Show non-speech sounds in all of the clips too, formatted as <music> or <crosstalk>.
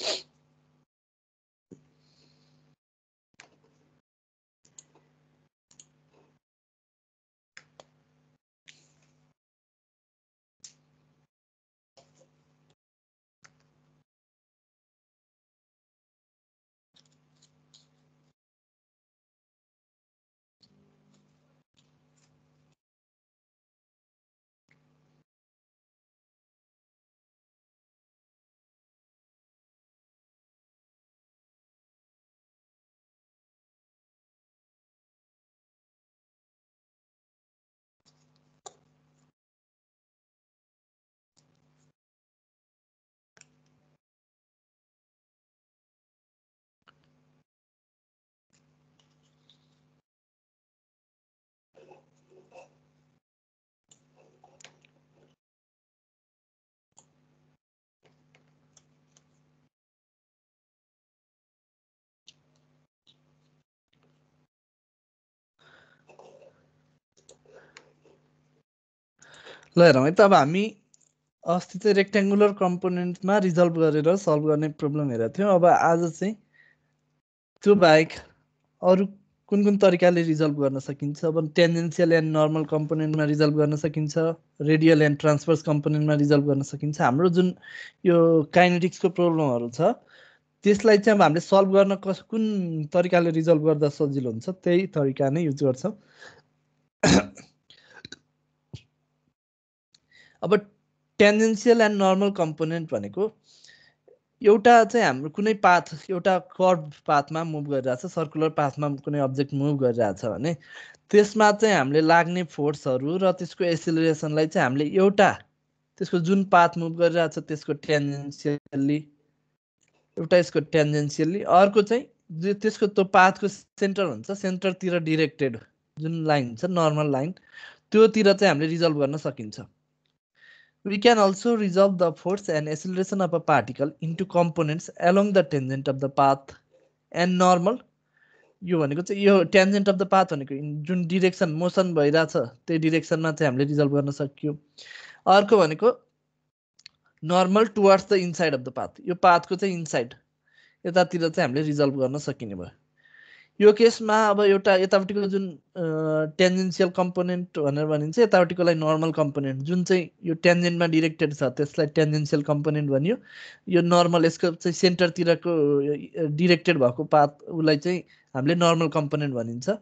you <sniffs> ल हेरौँ है त अब हामी अस्ति चाहिँ रेक्ट्याङ्गुलर कम्पोनेन्टमा रिजल्भ गरेर सल्भ गर्ने प्रब्लम हेरेको थियौँ अब आज चाहिँ त्यो बाहेक अरू कुन कुन तरिकाले रिजल्भ गर्न सकिन्छ अब टेन्जेन्सियल एन्ड नर्मल कम्पोनेन्टमा रिजल्भ गर्न सकिन्छ रेडियल एन्ड ट्रान्सफर्स कम्पोनेन्टमा रिजल्भ गर्न सकिन्छ हाम्रो जुन यो काइनेटिक्सको प्रब्लमहरू छ त्यसलाई चाहिँ अब हामीले सल्भ गर्न कस कुन तरिकाले रिजल्भ गर्दा सजिलो हुन्छ त्यही तरिका नै युज गर्छौँ अब टेन्जेन्सियल एन्ड नर्मल कम्पोनेन्ट भनेको एउटा चाहिँ हाम्रो कुनै पाथ एउटा कर्भ पाथमा मुभ गरिरहेछ सर्कुलर पाथमा कुनै अब्जेक्ट मुभ गरिरहेछ भने त्यसमा चाहिँ हामीले लाग्ने फोर्सहरू र त्यसको एसिलेरेसनलाई चाहिँ हामीले एउटा त्यसको जुन पाथ मुभ गरिरहेछ त्यसको टेन्जेन्सियल्ली एउटा यसको टेन्जेन्सियल्ली अर्को चाहिँ त्यसको त्यो पाथको सेन्टर हुन्छ सेन्टरतिर डिरेक्टेड जुन लाइन हुन्छ नर्मल लाइन त्योतिर चाहिँ हामीले रिजल्भ गर्न सकिन्छ We can also resolve the force and acceleration of a particle into components along the tangent of the path and normal यो भनेको चाहिँ यो टेन्जेन्ट अफ द पाथ भनेको जुन डिरेक्सन मोसन भइरहेछ त्यही डिरेक्सनमा चाहिँ हामीले रिजल्भ गर्न सक्यौँ अर्को भनेको normal towards the inside of the path यो पाथको चाहिँ इनसाइड यतातिर चाहिँ हामीले रिजल्भ गर्न सकिने भयो यो केसमा अब एउटा यतापट्टिको जुन टेन्जेन्सियल कम्पोनेन्ट भनेर भनिन्छ यतापट्टिकोलाई नर्मल कम्पोनेन्ट जुन चाहिँ यो टेन्जेन्टमा डिरेक्टेड छ त्यसलाई टेन्जेन्सियल कम्पोनेन्ट भनियो यो नर्मल यसको चाहिँ सेन्टरतिरको डिरेक्टेड भएको पात उसलाई चाहिँ हामीले नर्मल कम्पोनेन्ट भनिन्छ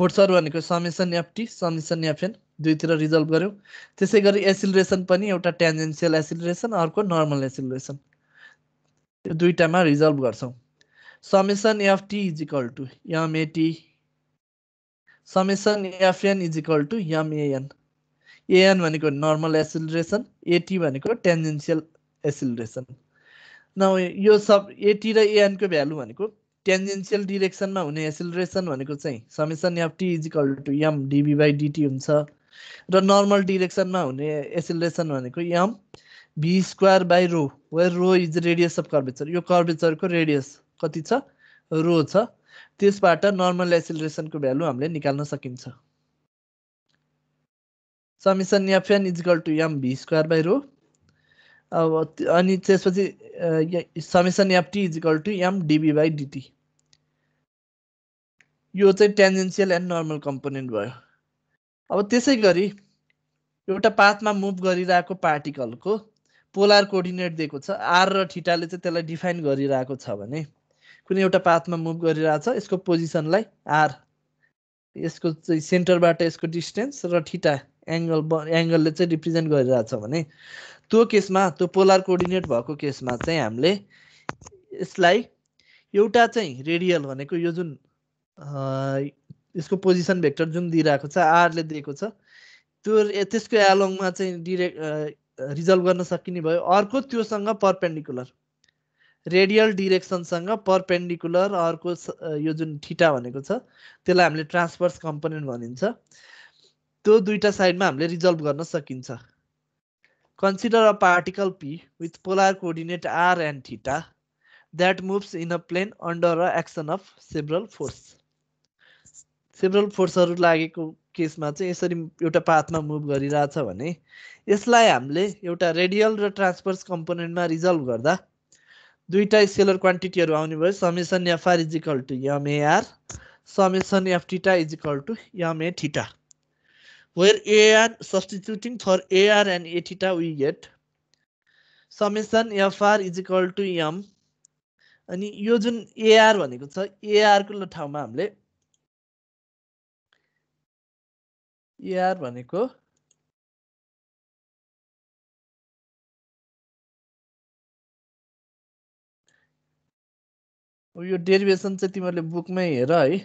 फोर्सर भनेको समेसन एफटी समेसन एफएन दुईतिर रिजल्भ गऱ्यौँ त्यसै गरी एसिलरेसन पनि एउटा टेन्जेन्सियल एसिलरेसन अर्को नर्मल एसिलरेसन यो दुईवटामा रिजल्भ गर्छौँ summation F T is equal to MAT summation FN is equal to man AN भनेको नर्मल एसिलरेसन एटी भनेको टेन्जेन्सियल एसिलरेसन न यो सब एटी र एएनको भ्यालु भनेको टेन्जेन्सियल डिरेक्सनमा हुने एसिलरेसन भनेको चाहिँ summation F T is equal to M DV by DT हुन्छ र नर्मल डिरेक्सनमा हुने एसिलरेसन भनेको M V square by rho where rho is radius of curvature यो कर्भेचरको रेडियस कति छ रो छ त्यसबाट नर्मल एसिलेसनको भ्यालु हामीले निकाल्न सकिन्छ summation FN equal to M V square by rho अब अनि त्यसपछि summation F T equal to M DV by DT यो चाहिँ टेन्जेन्सियल एन्ड नर्मल कम्पोनेन्ट भयो अब त्यसै गरी एउटा पाथमा मुभ गरिरहेको पार्टिकलको पोलार कोर्डिनेट दिएको छ आर र ठिटाले चाहिँ त्यसलाई डिफाइन गरिरहेको छ भने कुनै एउटा पाथमा मुभ गरिरहेछ यसको पोजिसनलाई आर यसको चाहिँ सेन्टरबाट यसको डिस्टेन्स र ठिटा एङ्गल एङ्गलले चाहिँ रिप्रेजेन्ट गरिरहेछ भने त्यो केसमा त्यो पोलर कोअर्डिनेट भएको केसमा चाहिँ हामीले यसलाई एउटा चाहिँ रेडियल भनेको यो जुन यसको पोजिसन भेक्टर जुन दिइरहेको छ आरले दिएको छ त्यो त्यसको एलोङमा चाहिँ डिरेक्ट रिजल्भ गर्न सकिने भयो अर्को त्योसँग पर्पेन्डिकुलर रेडियल डिरेक्सनसँग पर्पेन्डिकुलर अर्को यो जुन ठिटा भनेको छ त्यसलाई हामीले ट्रान्सफर्स कम्पोनेन्ट भनिन्छ त्यो दुइटा साइडमा हामीले रिजल्भ गर्न सकिन्छ consider a particle P with polar coordinate R and theta that moves in a plane under a action of several force several फोर्सहरू लागेको केसमा चाहिँ यसरी एउटा पाथमा मुभ गरिरहेछ भने यसलाई हामीले एउटा रेडियल र ट्रान्सफर्स कम्पोनेन्टमा रिजल्भ गर्दा दुईवटा स्केलर क्वान्टिटीहरू आउने भयो summation FR equal to MAR summation is equal to MA theta where AR substituting for AR and A theta we get summation FR equal to M अनि यो जुन एआर भनेको छ एआरको ठाउँमा हामीले एआर भनेको यो डेरिभेसन चाहिँ तिमीहरूले बुकमै हेर है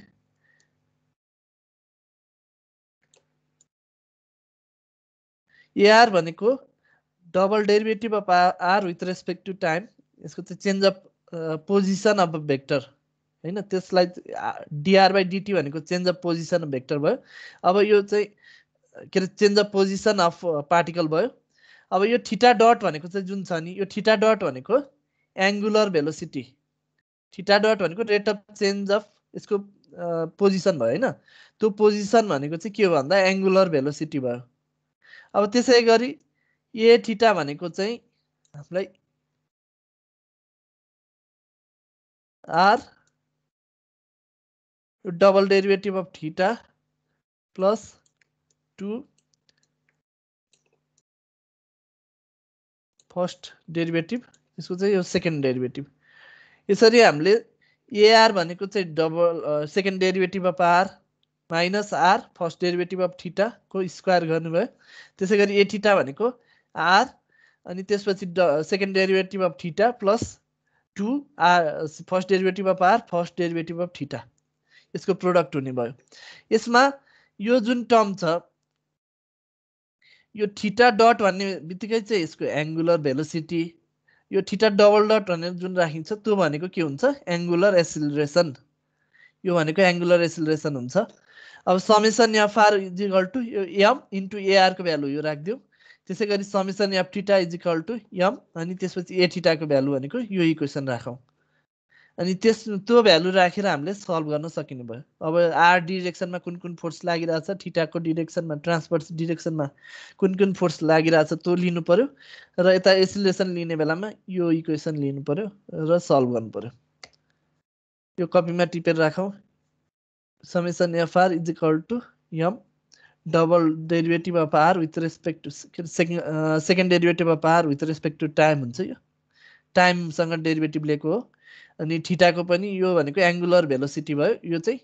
एआर भनेको double derivative of R with respect to time यसको चाहिँ change of position of vector होइन त्यसलाई डिआर बाई डिटी भनेको change of position of vector भयो अब यो चाहिँ के अरे change of position of particle भयो अब यो ठिटा डट भनेको चाहिँ जुन छ नि यो ठिटा डट भनेको एङ्गुलर भेलोसिटी ठिटा डट भनेको रेट अफ चेन्ज अफ यसको पोजिसन भयो होइन त्यो पोजिसन भनेको चाहिँ के हो भन्दा एङ्गुलर भेलोसिटी भयो अब त्यसै गरी ए ठिटा भनेको चाहिँ हामीलाई R double derivative of theta plus two first derivative यसको चाहिँ यो सेकेन्ड डेरिभेटिभ यसरी हामीले एआर भनेको चाहिँ double second derivative of R minus R first derivative of ठिटाको स्क्वायर गर्नुभयो त्यसै गरी ए ठिटा भनेको आर अनि त्यसपछि the second derivative of theta plus two R first derivative of R first derivative of theta यसको प्रोडक्ट हुने भयो यसमा यो जुन टर्म छ यो ठिटा डट भन्ने बित्तिकै चाहिँ यसको एङ्गुलर भेलोसिटी यो ठिटा डबल डट भनेर जुन राखिन्छ त्यो भनेको के हुन्छ एङ्गुलर एसिलरेसन यो भनेको एङ्गुलर एसिलरेसन हुन्छ अब summation F R equal to यो एम इन्टु एआरको भ्यालु यो राखिदिउँ त्यसै गरी summation F theta equal to M अनि त्यसपछि ए ठिटाको भ्यालु भनेको यो इक्वेसन राखौँ अनि त्यस त्यो भ्यालु राखेर हामीले सल्भ गर्न सकिने भयो अब आर डिरेक्सनमा कुन कुन फोर्स लागिरहेछ ठिटाको डिरेक्सनमा ट्रान्सफर्स डिरेक्सनमा कुन कुन फोर्स लागिरहेछ त्यो लिनु पऱ्यो र यता एसिलेसन लिने बेलामा यो इक्वेसन लिनु पऱ्यो र सल्भ गर्नु पऱ्यो यो कपीमा टिपेर राखौँ summation FR is equal to M double derivative of R with respect to second second derivative of R with respect to time हुन्छ यो टाइमसँग डेरिभेटिभ लिएको हो अनि ठिटाको पनि यो भनेको एङ्गुलर भेलोसिटी भयो यो चाहिँ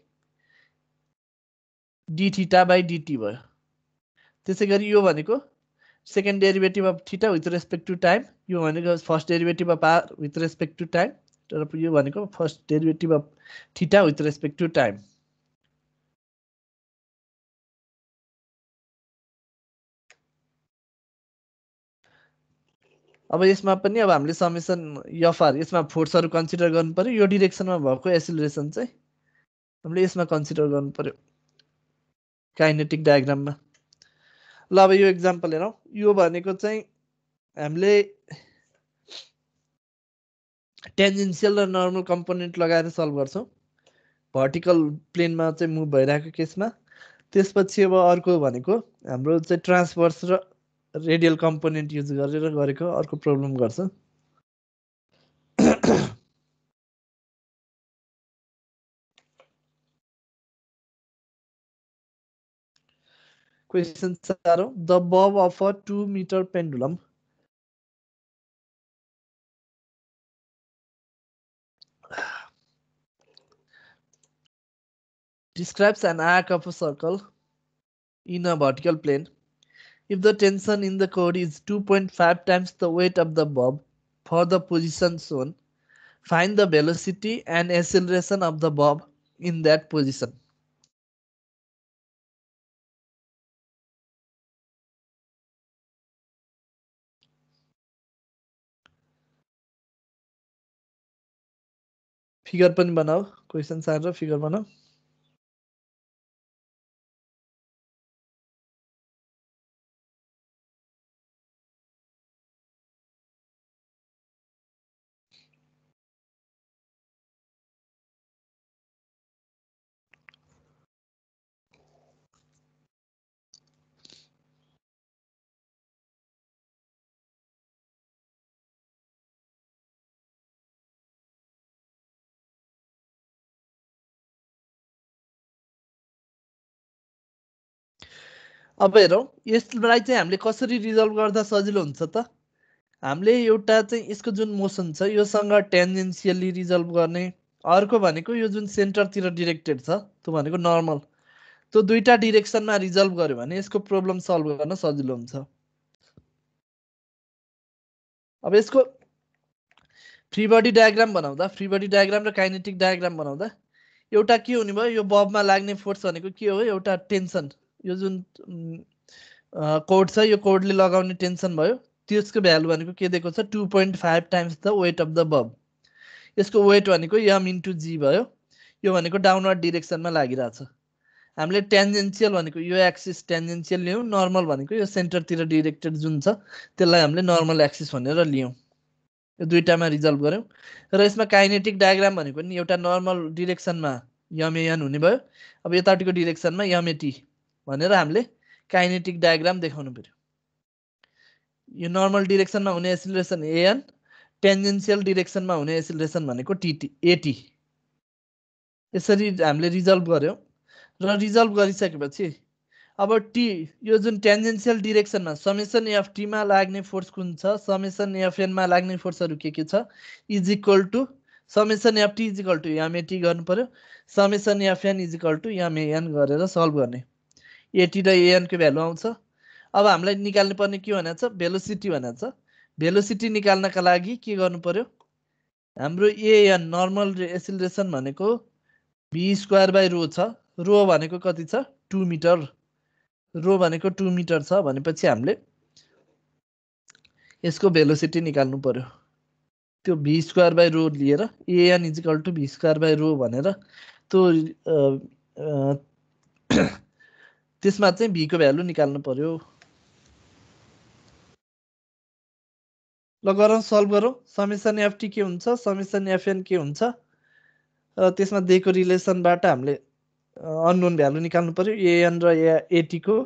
डिठिटा बाई डिटी भयो त्यसै गरी यो भनेको second derivative of theta with respect to time यो भनेको first derivative of R with respect to time तर यो भनेको first derivative of theta with respect to time अब यसमा पनि अब हामीले समेसन यफआर यसमा फोर्सहरू कन्सिडर गर्नु पऱ्यो यो डिरेक्सनमा भएको एसिलरेसन चाहिँ हामीले यसमा कन्सिडर गर्नु पऱ्यो काइनेटिक डायग्राममा ल अब यो इक्जाम्पल हेरौँ यो भनेको चाहिँ हामीले टेन्जेन्सियल र नर्मल कम्पोनेन्ट लगाएर सल्भ गर्छौँ भर्टिकल प्लेनमा चाहिँ मुभ भइरहेको केसमा त्यसपछि अब अर्को भनेको हाम्रो चाहिँ ट्रान्सभर्स र रेडियल कम्पोनेन्ट युज गरेर गरेको अर्को प्रब्लम गर्छ क्वेसन चारौँ the bob of a two metre pendulum describes an arc of a circle in a vertical plane if the tension in the cord is 2.5 times the weight of the bob for the position shown, find the velocity and acceleration of the bob in that position. Figure पनि बनाऊ question सार figure. अब हेरौँ यसलाई चाहिँ हामीले कसरी resolve गर्दा सजिलो हुन्छ त हामीले एउटा चाहिँ यसको जुन मोसन छ योसँग टेन्जेन्सियल्ली रिजल्भ गर्ने अर्को भनेको यो जुन सेन्टरतिर डिरेक्टेड छ त्यो भनेको नर्मल त्यो दुईवटा डिरेक्सनमा रिजल्भ गर्यो भने यसको प्रब्लम सल्भ गर्न सजिलो हुन्छ अब यसको फ्री बडी डायग्राम बनाउँदा फ्री बडी डायग्राम र काइनेटिक डायग्राम बनाउँदा एउटा के हुने भयो यो बबमा लाग्ने फोर्स भनेको के हो एउटा टेन्सन यो जुन कोड छ यो कोडले लगाउने टेन्सन भयो त्यसको भ्यालु भनेको के दिएको छ two point five times the weight of the bob यसको वेट भनेको यम इन्टु जी भयो यो भनेको डाउनवर्ड डिरेक्सनमा लागिरहेछ हामीले ट्यान्जेन्सियल भनेको यो एक्सिस ट्यान्जेन्सियल लियौँ नर्मल भनेको यो सेन्टरतिर डिरेक्टेड जुन छ त्यसलाई हामीले नर्मल एक्सिस भनेर लियौँ यो दुइटामा रिजल्भ गऱ्यौँ र यसमा काइनेटिक डायग्राम भनेको नि एउटा नर्मल डिरेक्सनमा यमएन हुने भयो अब यतापट्टिको डिरेक्सनमा यमएटी भनेर हामीले काइनेटिक डायग्राम देखाउनु पऱ्यो यो नर्मल डिरेक्सनमा हुने एसिलेसन एएन टेन्जेन्सियल डिरेक्सनमा हुने एसिलेसन भनेको टिटी एटी यसरी हामीले रिजल्भ गऱ्यौँ र रिजल्भ गरिसकेपछि अब टी यो जुन टेन्जेन्सियल डिरेक्सनमा समेसन एफ टीमा लाग्ने फोर्स कुन छ समेसन एफएनमा लाग्ने फोर्सहरू के के छ is equal to summation FT is equal to MAT गर्नु पऱ्यो summation FN is equal to MAN गरेर सल्भ गर्ने एटी र एएनको भ्यालु आउँछ अब हामीलाई निकाल्नु पर्ने के भनेको छ भेलोसिटी भनेको छ भेलोसिटी निकाल्नका लागि के गर्नु पर्यो हाम्रो एएन नर्मल एसिलेसन भनेको बी स्क्वायर बाई रो छ रो भनेको कति छ टु मिटर रो भनेको टु मिटर छ भनेपछि हामीले यसको भेलोसिटी निकाल्नु पर्यो त्यो भी स्क्वायर बाई रो लिएर AN equal to V square by rho भनेर त्यो त्यसमा चाहिँ भीको भ्यालु निकाल्नु पर्यो ल गरौँ सल्भ गरौँ समेसन एफटी के हुन्छ समेसन एफएन के हुन्छ र त्यसमा दिएको रिलेसनबाट हामीले अननोन भ्यालु निकाल्नु पर्यो एएन र ए एटीको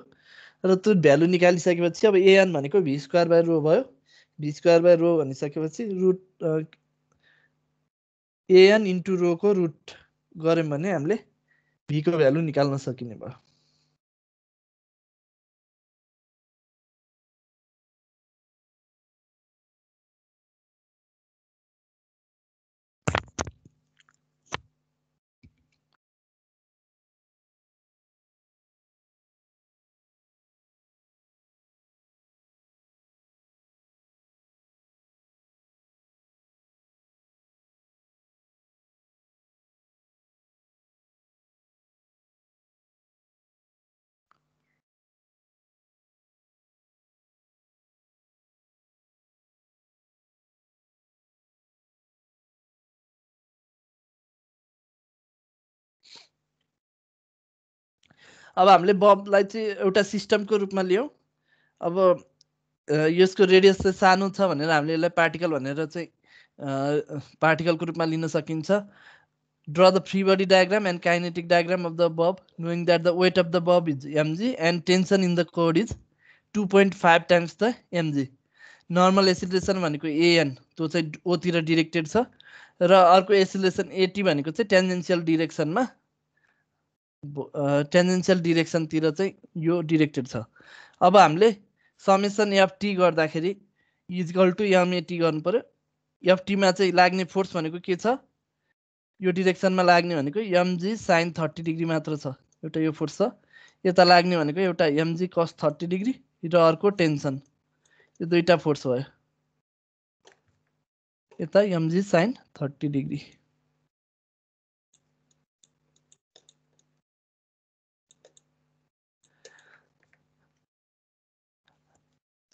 र त्यो भ्यालु निकालिसकेपछि अब एएन भनेको भी स्क्वायर बाई रो भयो भी स्क्वायर बाई रो भनिसकेपछि रुट एएन इन्टु रोको रुट गऱ्यौँ भने हामीले भीको भ्यालु निकाल्न सकिने भयो अब हामीले बबलाई चाहिँ एउटा सिस्टमको रूपमा लियौँ अब यसको रेडियस चाहिँ सानो छ भनेर हामीले यसलाई पार्टिकल भनेर चाहिँ पार्टिकलको रूपमा लिन सकिन्छ draw the free body diagram and kinetic diagram of the bob knowing that the weight of the bob is MG and tension in the cord is two point five times the MG normal acceleration भनेको AN त्यो चाहिँ ओतिर directed छ र अर्को acceleration eighty भनेको चाहिँ tangential डिरेक्सनमा tangential डिरेक्सनतिर चाहिँ यो डिरेक्टेड छ अब हामीले समेसन एफ टी गर्दाखेरि इजिकल टु एमएटी गर्नु पऱ्यो एफटीमा चाहिँ लाग्ने फोर्स भनेको के छ यो डिरेक्सनमा लाग्ने भनेको एमजी साइन थर्टी डिग्री मात्र छ एउटा यो फोर्स छ यता लाग्ने भनेको एउटा एमजी कस थर्टी डिग्री र अर्को टेन्सन यो दुईवटा फोर्स भयो यता MG sine thirty degree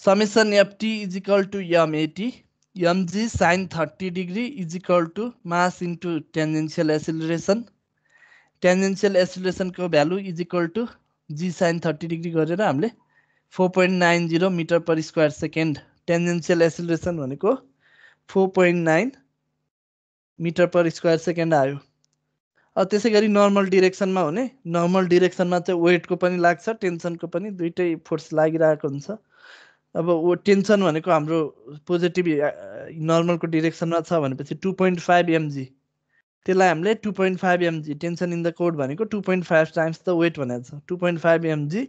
summation FT equal to M AT MG sine thirty degree is equal to mass into tangential acceleration टेन्जेन्सियल एसिलरेसनको value equal to G sine thirty degree गरेर हामीले four point nine zero metre per square second tangential acceleration भनेको four point nine metre per square second आयो अब त्यसै गरी normal डिरेक्सनमा हुने नर्मल डिरेक्सनमा चाहिँ वेटको पनि लाग्छ टेन्सनको पनि दुइटै फोर्स लागिरहेको हुन्छ अब ऊ टेन्सन भनेको हाम्रो पोजिटिभ नर्मलको डिरेक्सनमा छ भनेपछि टु पोइन्ट फाइभ एमजी त्यसलाई हामीले two point five MG tension in the cord भनेको two point five times the weight भनेको छ two point five MG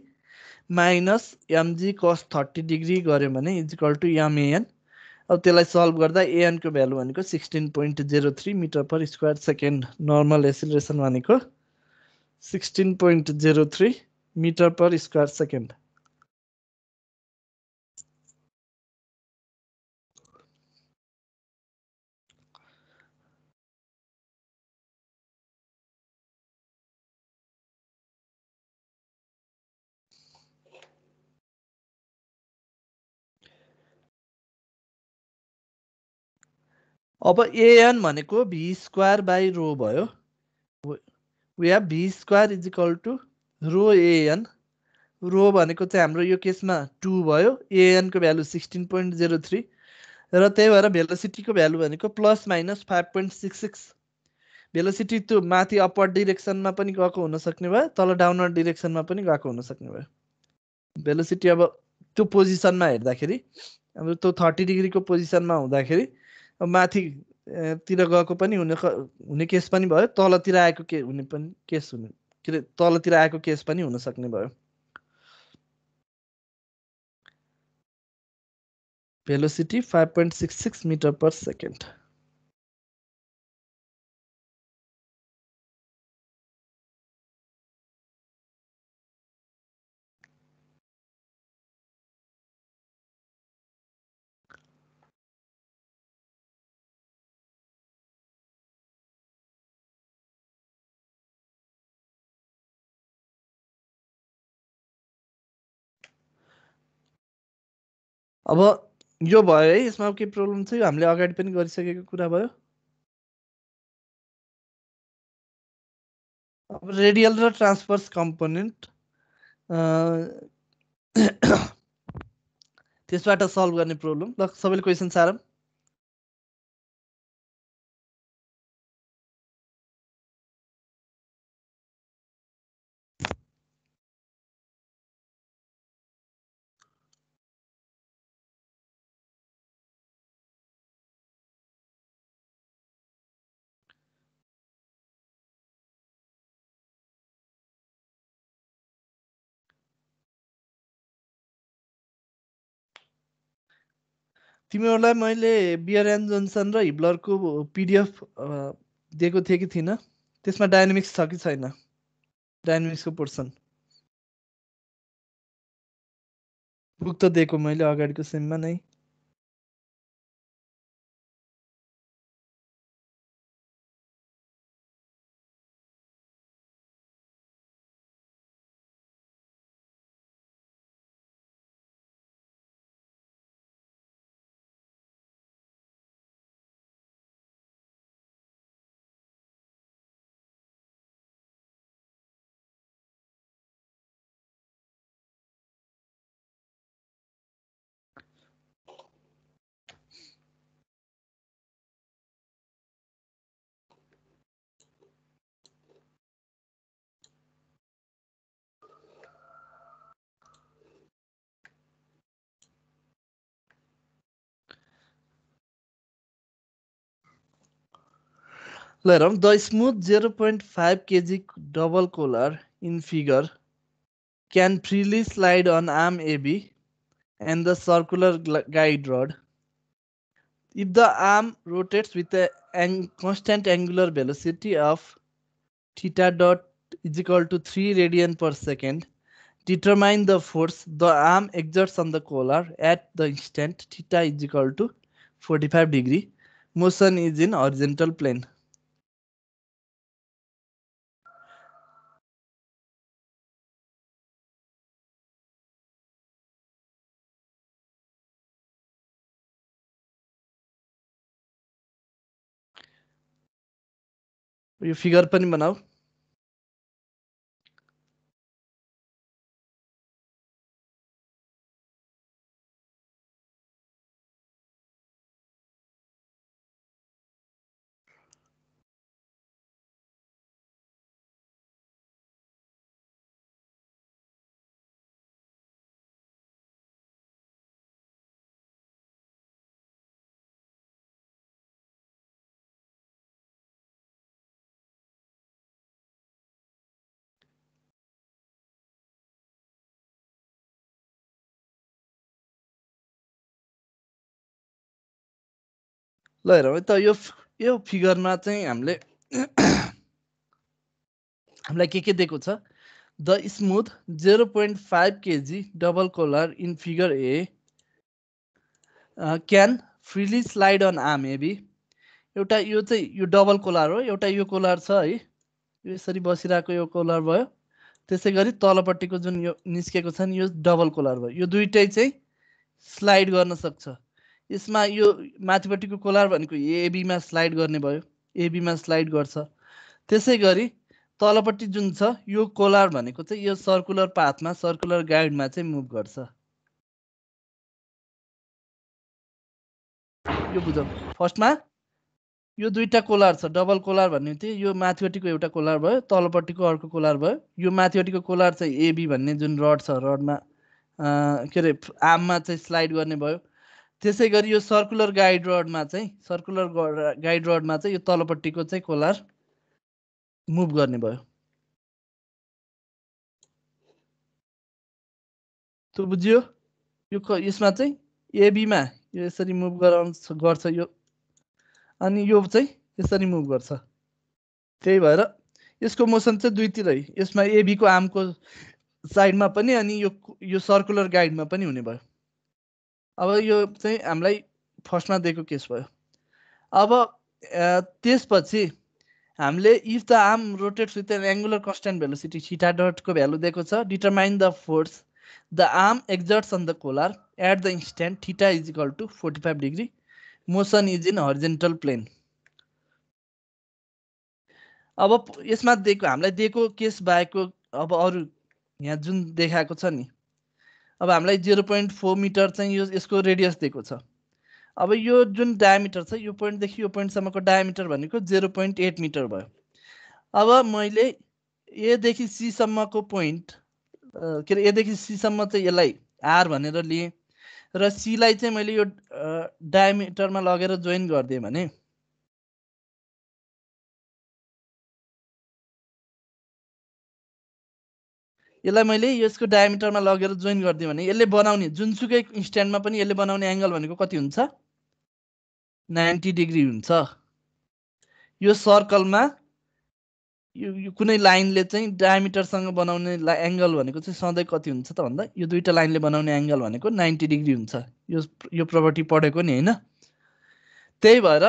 minus MG cos thirty degree गऱ्यो भने इजिकल टु एमएएन अब त्यसलाई सल्भ गर्दा एएनको भ्यालु भनेको sixteen point zero three metre per square second normal acceleration भनेको sixteen point zero three metre per square second अब AN भनेको भी स्क्वायर बाई रो भयो we have V square is equal to rho AN rho भनेको चाहिँ हाम्रो यो केसमा two भयो एएनको भ्यालु सिक्सटिन पोइन्ट जिरो थ्री र त्यही भएर भेलोसिटीको भ्यालु भनेको plus minus five point six six velocity त्यो माथि अपवर्ड डिरेक्सनमा पनि गएको हुनसक्ने भयो तल डाउनवर्ड डिरेक्सनमा पनि गएको हुनसक्ने भयो भेलोसिटी अब त्यो पोजिसनमा हेर्दाखेरि हाम्रो त्यो थर्टी डिग्रीको पोजिसनमा हुँदाखेरि माथि तिर गएको पनि हुने हुने केस पनि भयो तलतिर आएको के हुने पनि केस हुने के तलतिर आएको केस पनि हुन सक्ने भयो velocity five point six six metre per second अब यो भयो है यसमा के केही प्रब्लम थियो हामीले अगाडि पनि गरिसकेको कुरा भयो अब रेडियल र ट्रान्सफर्स कम्पोनेन्ट <coughs> त्यसबाट सल्भ गर्ने प्रब्लम ल सबैले क्वेसन सारौँ तिमीहरूलाई मैले बियर एन्ड जोन्सन र हिब्लरको पिडिएफ दिएको थिएँ कि थिइनँ त्यसमा डाइनामिक्स छ कि छैन डाइनामिक्सको पोर्सन बुक त दिएको मैले अगाडिको सेममा नै Laram, the smooth 0.5 kg double collar in figure can freely slide on arm AB and the circular guide rod. If the arm rotates with a constant angular velocity of theta dot is equal to 3 radian per second, determine the force the arm exerts on the collar at the instant theta is equal to 45 degree. Motion is in horizontal plane. Are you figure pani ल हेरौँ है त यो यो फिगरमा चाहिँ हामीले <clears throat> हामीलाई के के दिएको छ the smooth zero point five KG double collar in figure A can freely slide on arm AB एउटा यो चाहिँ यो डबल कोलर हो एउटा यो कोलर छ है यो यसरी बसिरहेको यो कोलर भयो त्यसै गरी तलपट्टिको जुन यो निस्केको छ नि यो डबल कोलर भयो यो दुइटै चाहिँ स्लाइड गर्न सक्छ यसमा यो माथिपट्टिको कोलार भनेको एबीमा स्लाइड गर्ने भयो एबीमा स्लाइड गर्छ त्यसै गरी तलपट्टि जुन छ यो कोलार भनेको चाहिँ यो सर्कुलर पाथमा सर्कुलर गाइडमा चाहिँ मुभ गर्छ यो बुझौँ फर्स्टमा यो दुईवटा कोलार छ डबल कोलार भन्ने थियो यो माथिपट्टिको एउटा कोलार भयो तलपट्टिको अर्को कोलार भयो यो माथिपट्टिको कोलार चाहिँ एबी भन्ने जुन रड छ रडमा के अरे आममा चाहिँ स्लाइड गर्ने भयो त्यसै गरी यो सर्कुलर गाइड रडमा चाहिँ सर्कुलर गाइड रडमा चाहिँ यो तलपट्टिको चाहिँ कोलर मुभ गर्ने भयो त्यो बुझियो यो यसमा चाहिँ एबीमा यो यसरी मुभ गराउनु गर्छ यो अनि यो चाहिँ यसरी मुभ गर्छ त्यही भएर यसको मोसन चाहिँ दुईतिरै यसमा एबीको आमको साइडमा पनि अनि यो यो सर्कुलर गाइडमा पनि हुने भयो अब यो चाहिँ हामीलाई फर्स्टमा दिएको केस भयो अब त्यसपछि हामीले if the arm rotate with an angular constant velocity theta डटको भ्यालु दिएको छ determine the force the arm exerts on the collar at the instant theta is equal to forty five degree motion is in horizontal plane अब यसमा दिएको हामीलाई दिएको case बाहेकको अब अरू यहाँ जुन देखाएको छ नि अब हामीलाई जिरो पोइन्ट फोर मिटर चाहिँ यो यसको रेडियस दिएको छ अब यो जुन डायमिटर छ यो पोइन्टदेखि यो पोइन्टसम्मको डायमिटर भनेको जिरो पोइन्ट एट मिटर भयो अब मैले एदेखि सीसम्मको पोइन्ट के अरे एदेखि सीसम्म चाहिँ यसलाई आर भनेर लिएँ र सीलाई चाहिँ मैले यो डायमिटरमा लगेर जोइन गरिदिएँ भने यसलाई मैले यसको डायमिटरमा लगेर जोइन गरिदिएँ भने यसले बनाउने जुनसुकै स्ट्यान्डमा पनि यसले बनाउने एङ्गल भनेको कति हुन्छ नाइन्टी डिग्री हुन्छ यो सर्कलमा यो कुनै लाइनले चाहिँ डायमिटरसँग बनाउने एङ्गल भनेको चाहिँ सधैँ कति हुन्छ त भन्दा यो दुईवटा लाइनले बनाउने एङ्गल भनेको नाइन्टी डिग्री हुन्छ यो यो प्रपर्टी पढेको नि होइन त्यही भएर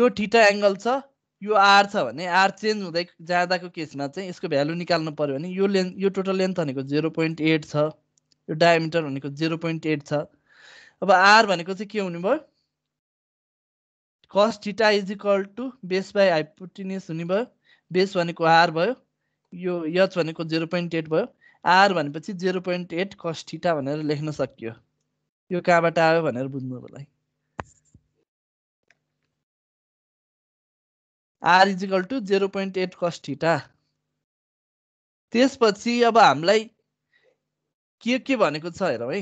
यो ठिटा एङ्गल छ यो आर छ भने आर चेन्ज हुँदै जाँदाको केसमा चाहिँ यसको भ्यालु निकाल्नु पऱ्यो भने यो लेन्थ यो टोटल लेन्थ भनेको जिरो पोइन्ट एट छ यो डायमिटर भनेको जिरो पोइन्ट एट छ अब आर भनेको चाहिँ के हुने भयो cos theta is equal to base by hypotenuse हुने भयो बेस भनेको आर भयो यो यच भनेको जिरो पोइन्ट एट भयो आर भनेपछि zero point eight cos theta भनेर लेख्न सकियो यो कहाँबाट आयो भनेर बुझ्नुको लागि R equal to zero point eight cos theta त्यसपछि अब हामीलाई के के भनेको छ हेरौँ है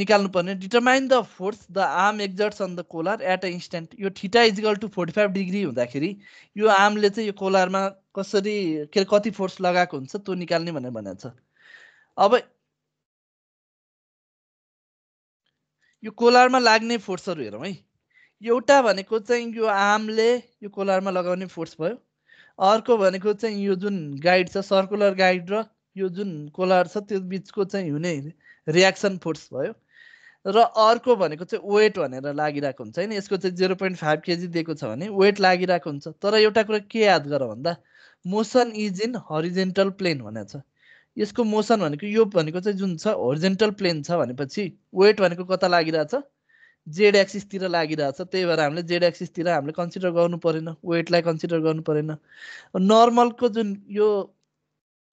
निकाल्नुपर्ने determine the force the arm exerts on the collar at a instant यो theta equal to forty five degree हुँदाखेरि यो आर्मले चाहिँ यो कोलरमा कसरी के अरे कति फोर्स लगाएको हुन्छ त्यो निकाल्ने भनेर भनेको छ अब यो कोलरमा लाग्ने फोर्सहरू हेरौँ है एउटा भनेको चाहिँ यो आर्मले यो कोलारमा लगाउने फोर्स भयो अर्को भनेको चाहिँ यो जुन गाइड छ सर्कुलर गाइड र यो जुन कोलार छ त्यो बिचको चाहिँ हुने रियाक्सन फोर्स भयो र अर्को भनेको चाहिँ वेट भनेर लागिरहेको हुन्छ होइन यसको चाहिँ जिरो पोइन्ट फाइभ केजी दिएको छ भने वेट लागिरहेको हुन्छ तर एउटा कुरा के याद गर भन्दा motion is in horizontal plane भनेको छ यसको मोसन भनेको यो भनेको चाहिँ जुन छ होरिजेन्टल प्लेन छ भनेपछि वेट भनेको कता लागिरहेछ जेड एक्सिसतिर लागिरहेछ त्यही भएर हामीले जेड एक्सिसतिर हामीले कन्सिडर गर्नु परेन वेटलाई कन्सिडर गर्नु परेन नर्मलको जुन यो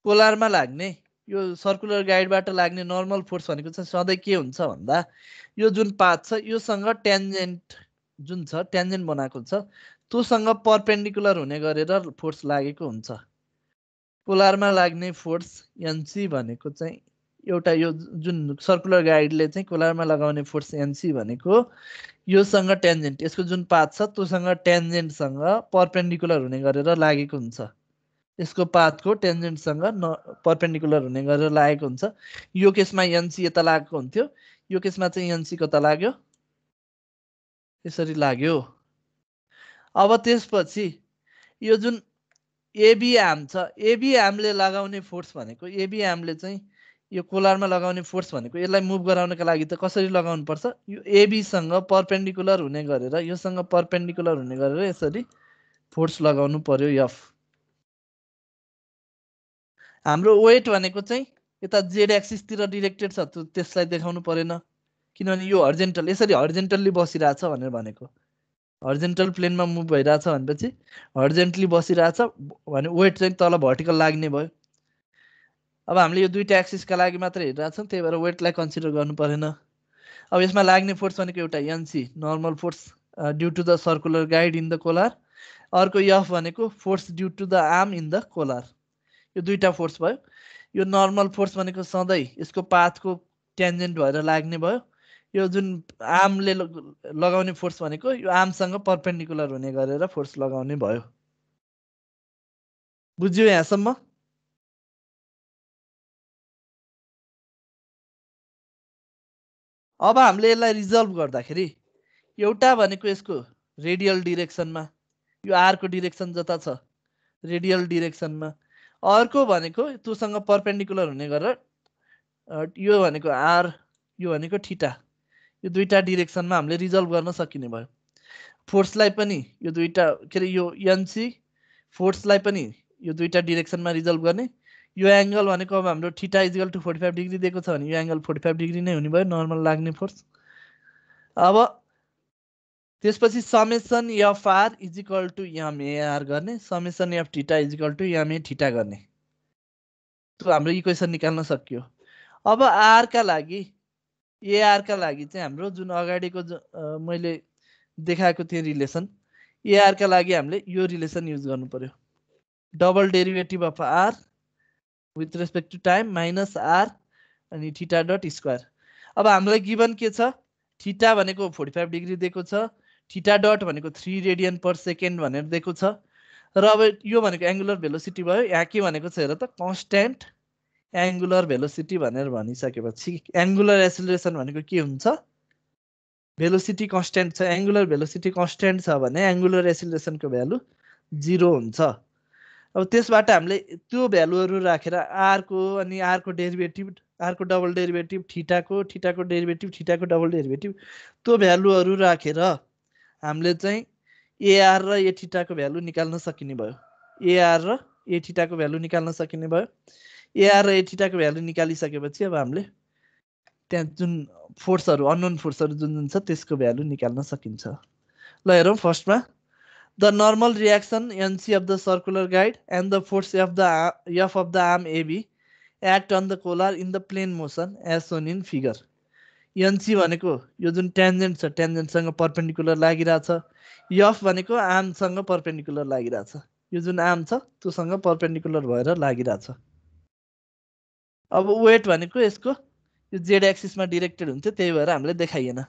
कोलारमा लाग्ने यो सर्कुलर गाइडबाट लाग्ने नर्मल फोर्स भनेको चाहिँ सधैँ के हुन्छ भन्दा यो जुन पात छ योसँग ट्यान्जेन्ट जुन छ ट्यान्जेन्ट बनाएको छ त्योसँग पर्पेन्डिकुलर हुने गरेर फोर्स लागेको हुन्छ कोलारमा लाग्ने फोर्स एनसी भनेको चाहिँ एउटा यो जुन सर्कुलर गाइडले चाहिँ कोलारमा लगाउने फोर्स एनसी भनेको योसँग टेन्जेन्ट यसको जुन पात छ त्योसँग टेन्जेन्टसँग पर्पेन्डिकुलर हुने गरेर लागेको हुन्छ यसको पातको टेन्जेन्टसँग न पर्पेन्डिकुलर हुने गरेर लागेको हुन्छ यो केसमा एनसी यता लागेको हुन्थ्यो यो केसमा चाहिँ एनसी कता लाग्यो यसरी लाग्यो अब त्यसपछि यो जुन एबी छ एबी लगाउने फोर्स भनेको एबी चाहिँ यो कोलारमा लगाउने फोर्स भनेको यसलाई मुभ गराउनका लागि त कसरी पर्छ यो एबीसँग पर्पेन्डिकुलर हुने गरेर योसँग पर्पेन्डिकुलर हुने गरेर यसरी फोर्स लगाउनु पर्यो यफ हाम्रो वेट भनेको चाहिँ यता जेड एक्सिसतिर डिरेक्टेड छ त्यसलाई देखाउनु परेन किनभने यो हर्जेन्टल यसरी हर्जेन्टल्ली बसिरहेछ भनेर भनेको हर्जेन्टल प्लेनमा मुभ भइरहेछ भनेपछि हर्जेन्टली बसिरहेछ भने वेट चाहिँ तल भर्टिकल लाग्ने भयो अब हामीले यो दुईवटा एक्सिसका लागि मात्र छौँ त्यही भएर वेटलाई कन्सिडर गर्नु परेन अब यसमा लाग्ने फोर्स भनेको एउटा NC normal force due to the circular guide in the collar अर्को यफ भनेको force due to the arm in the collar यो दुईवटा फोर्स भयो यो नर्मल फोर्स भनेको सधैँ यसको पाथको ट्यान्जेन्ट भएर लाग्ने भयो यो जुन आर्मले लगाउने फोर्स भनेको यो आर्मसँग पर्पेन्डिकुलर हुने गरेर फोर्स लगाउने भयो बुझ्यो यहाँसम्म अब हामीले यसलाई रिजल्भ गर्दाखेरि एउटा भनेको यसको रेडियल डिरेक्सनमा यो आरको डिरेक्सन जता छ रेडियल डिरेक्सनमा अर्को भनेको तँसँग पर्पेन्डिकुलर हुने गरेर यो भनेको आर यो भनेको ठिटा यो दुईवटा डिरेक्सनमा हामीले रिजल्भ गर्न सकिने भयो फोर्सलाई पनि यो दुईवटा के अरे यो एनसी फोर्सलाई पनि यो दुईवटा डिरेक्सनमा रिजल्भ गर्ने यो एङ्गल भनेको अब हाम्रो theta equal to forty five degree दिएको छ भने यो एङ्गल फोर्टी फाइभ डिग्री नै हुने भयो नर्मल लाग्ने फोर्स अब त्यसपछि summation FR equal to MAR गर्ने summation F theta equal to MA theta गर्ने त्यो हाम्रो इक्वेसन निकाल्न सकियो अब आरका लागि एआरका लागि चाहिँ हाम्रो जुन अगाडिको मैले देखाएको थिएँ रिलेसन एआरका लागि हामीले यो रिलेसन युज गर्नु पऱ्यो double derivative of R with respect to time minus R अनि ठिटा डट स्क्वायर अब हामीलाई गिभन के छ ठिटा भनेको फोर्टी फाइभ डिग्री दिएको छ ठिटा डट भनेको थ्री रेडियन पर सेकेन्ड भनेर दिएको छ र अब यो भनेको एङ्गुलर भेलोसिटी भयो यहाँ के भनेको छ हेर त कन्सट्यान्ट एङ्गुलर भेलोसिटी भनेर भनिसकेपछि एङ्गुलर एसिलेसन भनेको के हुन्छ भेलोसिटी कन्सट्यान्ट छ एङ्गुलर भेलोसिटी कन्सट्यान्ट छ भने एङ्गुलर एसिलेसनको भ्यालु जिरो हुन्छ अब त्यसबाट हामीले त्यो भ्यालुहरू राखेर आरको अनि आरको डेरिभेटिभ आरको डबल डेरिभेटिभ ठिटाको ठिटाको डेरिभेटिभ ठिटाको डबल डेरिभेटिभ त्यो भ्यालुहरू राखेर हामीले चाहिँ एआर र ए ठिटाको भ्यालु निकाल्न सकिने भयो एआर र ए ठिटाको भ्यालु निकाल्न सकिने भयो एआर र ए ठिटाको भ्यालु निकालिसकेपछि अब हामीले त्यहाँ जुन फोर्सहरू अननोन फोर्सहरू जुन जुन छ त्यसको भ्यालु निकाल्न सकिन्छ ल हेरौँ फर्स्टमा normal normal reaction NC the circular circular guide the force force F the F of the arm AB act on the collar in the plane motion as shown in figure NC भनेको यो जुन tangent छ ट्यान्जेन्टसँग perpendicular लागिरहेछ F भनेको आर्मसँग perpendicular लागिरहेछ यो जुन arm छ त्योसँग पर्पेन्डिकुलर भएर लागिरहेछ अब वेट भनेको यसको यो जेड एक्सिसमा डिरेक्टेड हुन्थ्यो त्यही भएर हामीले देखाइएन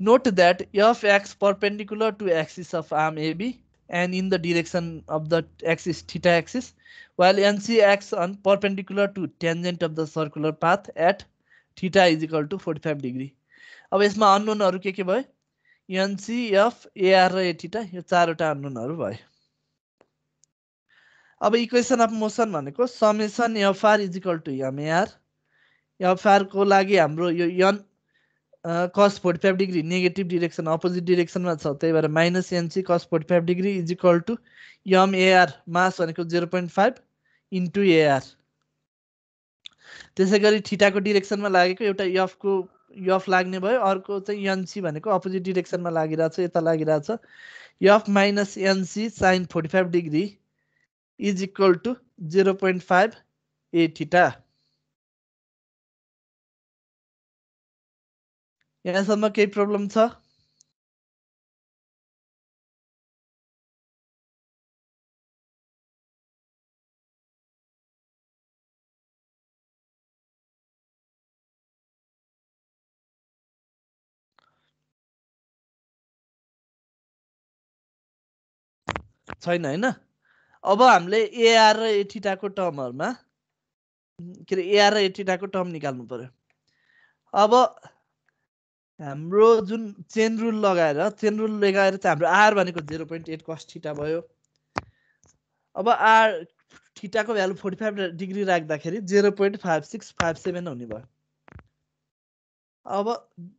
Note that f x perpendicular to axis of arm AB and in the direction of the axis theta axis, while NC x on perpendicular to tangent of the circular path at theta is equal to 45 degree. अब यसमा अननोनहरू के के भयो एनसिएफ AR र एटिटा यो चारवटा अननोनहरू भयो अब इक्वेसन अफ मोसन भनेको summation FR is equal to MAR एफआरको लागि हाम्रो यो N cos forty five degree negative direction opposite डिरेक्सनमा छ त्यही भएर minus NC cos forty five degree is equal to MAR mass भनेको zero point five into AR त्यसै गरी ठिटाको डिरेक्सनमा लागेको एउटा यफको यफ लाग्ने भयो अर्को चाहिँ एनसी भनेको अपोजिट डिरेक्सनमा लागिरहेछ यता लागिरहेछ F minus NC sine forty five degree is equal to zero point five A theta यहाँसम्म केही प्रब्लम छ छैन होइन अब हामीले एआर र एटिटाको टर्महरूमा के अरे एआर र एटिटाको टर्म निकाल्नु पर्यो अब हाम्रो जुन चेन रुल लगाएर चेन रुल लगाएर चाहिँ हाम्रो आर भनेको zero point eight cos theta भयो अब आर ठिटाको भ्यालु फोर्टी फाइभ डिग्री राख्दाखेरि zero point five six five seven हुने भयो अब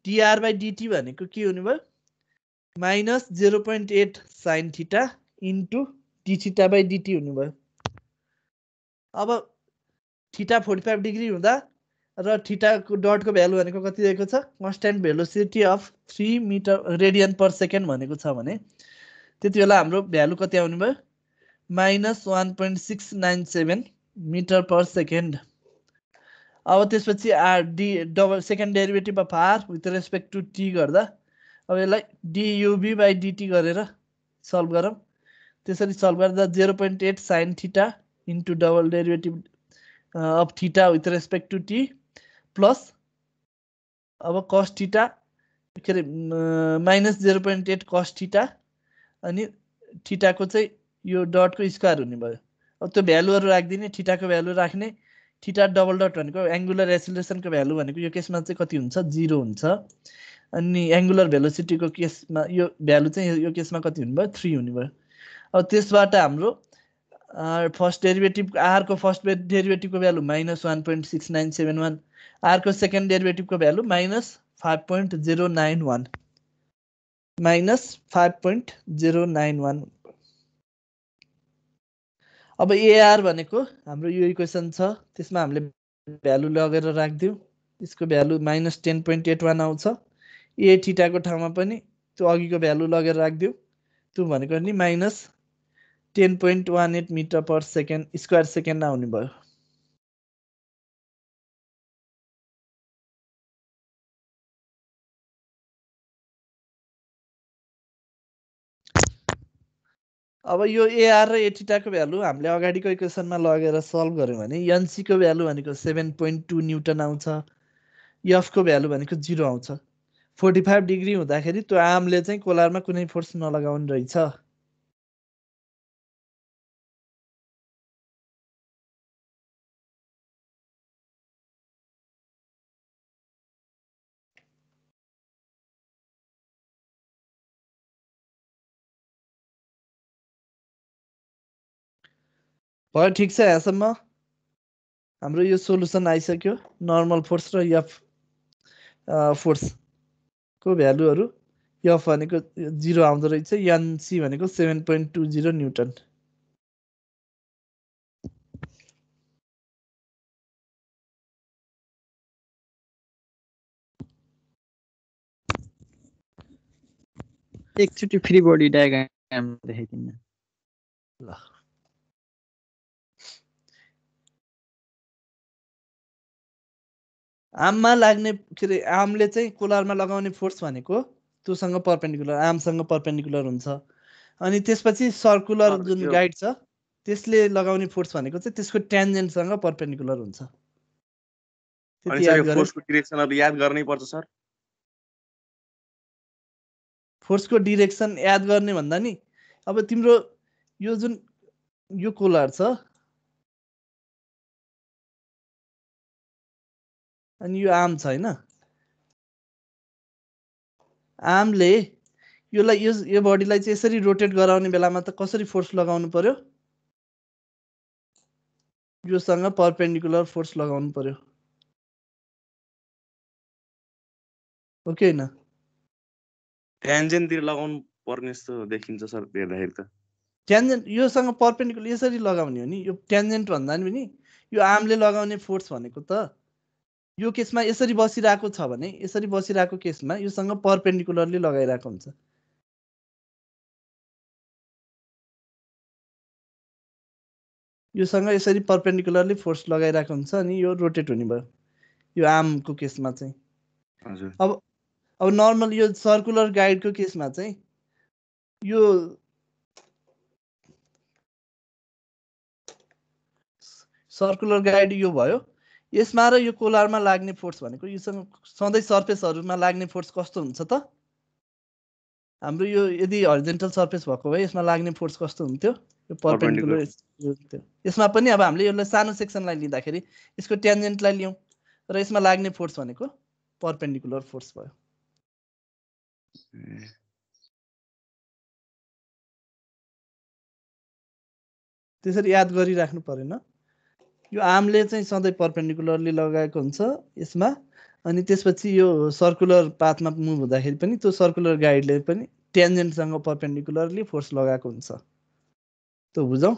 डिआर बाई डिटी भनेको के हुने भयो minus zero point eight sine theta into d theta by DT हुने भयो अब ठिटा फोर्टी फाइभ डिग्री हुँदा र ठिटाको डटको भ्यालु भनेको कति दिएको छ constant velocity of three metre radian per second भनेको छ भने त्यति बेला हाम्रो भ्यालु कति आउनु भयो minus one point six nine seven metre per second अब त्यसपछि R D double second derivative of R with respect to T गर्दा अब यसलाई डियुबी बाई डिटी गरेर सल्भ गरौँ त्यसरी सल्भ गर्दा zero point eight sine theta into double derivative of theta with respect to T plus अब कस्टिटा के अरे minus zero point eight cos theta अनि ठिटाको चाहिँ यो डटको स्क्वायर हुने भयो अब त्यो भ्यालुहरू राखिदिने ठिटाको भ्यालु राख्ने ठिटा डबल डट भनेको एङ्गुलर एसिलेसनको भ्यालु भनेको यो केसमा चाहिँ कति हुन्छ जिरो हुन्छ अनि एङ्गुलर भेलोसिटीको केसमा यो भ्यालु चाहिँ यो केसमा कति हुनुभयो थ्री हुने भयो अब त्यसबाट हाम्रो फर्स्ट डेरिभेटिभ आरको फर्स्ट डेरिभेटिभको value minus one point six nine seven one आरको सेकेन्ड डेरिभेटिभको value minus five point zero nine one minus five point zero nine one अब एआर भनेको हाम्रो यो इक्वेसन छ त्यसमा हामीले भ्यालु लगेर राखिदिउँ यसको value minus ten point eight one आउँछ ए ठिटाको ठाउँमा पनि त्यो अघिको भ्यालु लगेर राखिदिउँ त्यो भनेको नि minus ten point one eight metre per second square second आउने भयो अब यो एआर र एटिटाको भ्यालु हामीले अगाडिको इक्वेसनमा लगेर सल्भ गऱ्यौँ भने एनसीको भ्यालु भनेको सेभेन पोइन्ट टू न्युटन आउँछ यफको भ्यालु भनेको जिरो आउँछ फोर्टी फाइभ डिग्री हुँदाखेरि त्यो आर्मले चाहिँ कोलारमा कुनै फोर्स नलगाउने रहेछ भयो ठिक छ यहाँसम्म हाम्रो यो सोल्युसन आइसक्यो नर्मल फोर्स र यफ फोर्सको भ्यालुहरू यफ भनेको जिरो आउँदो रहेछ सी भनेको seven point two zero newton एकचोटि फ्री बडी डायग्राम देखाइदिनु ल आममा लाग्ने के अरे आमले चाहिँ कोलारमा लगाउने फोर्स भनेको त्योसँग पर्पेन्डिकुलर आमसँग पर्पेन्डिकुलर हुन्छ अनि त्यसपछि सर्कुलर जुन गाइड छ त्यसले लगाउने फोर्स भनेको चाहिँ त्यसको ट्यान्जेन्टसँग पर्पेन्डिकुलर हुन्छ याद फोर्सको डिरेक्सन याद गर्ने भन्दा नि अब तिम्रो यो जुन यो कोलर छ अनि यो आम छ होइन आमले योलाई यो यो बडीलाई चाहिँ यसरी रोटेट गराउने बेलामा त कसरी फोर्स लगाउनु पर्यो योसँग पर्पेन्डिकुलर फोर्स लगाउनु पर्यो ओके होइन ट्यान्जेन्टतिर लगाउनु पर्ने जस्तो देखिन्छ सर हेर्दाखेरि त ट्यान्जेन्ट योसँग पर्पेन्डिकुलर यसरी लगाउने हो नि यो ट्यान्जेन्ट भन्दा पनि यो आमले लगाउने फोर्स भनेको त यो केसमा यसरी बसिरहेको छ भने यसरी बसिरहेको केसमा योसँग पर्पेन्डिकुलरली लगाइरहेको हुन्छ योसँग यसरी पर्पेन्डिकुलरली फोर्स लगाइरहेको हुन्छ अनि यो रोटेट हुने भयो यो आर्मको केसमा चाहिँ अब अब नर्मल यो सर्कुलर गाइडको केसमा चाहिँ यो सर्कुलर गाइड यो भयो यसमा र यो कोलारमा लाग्ने फोर्स भनेको योसँग सधैँ सर्फेसहरूमा लाग्ने फोर्स कस्तो हुन्छ त हाम्रो यो यदि हरिजेन्टल सर्फेस भएको भए यसमा लाग्ने फोर्स कस्तो हुन्थ्यो यो पर्पेन्डिकुलर यसमा पनि अब हामीले यसलाई सानो सेक्सनलाई लिँदाखेरि यसको ट्यान्जेन्टलाई लियौँ र यसमा लाग्ने फोर्स भनेको पर्पेन्डिकुलर फोर्स भयो त्यसरी याद गरिराख्नु परेन यो आर्मले चाहिँ सधैँ पर्पेन्डिकुलरली लगाएको हुन्छ यसमा अनि त्यसपछि यो सर्कुलर पाथमा मुभ हुँदाखेरि पनि त्यो सर्कुलर गाइडले पनि ट्यान्जेन्टसँग पर्पेन्डिकुलरली फोर्स लगाएको हुन्छ त्यो बुझौँ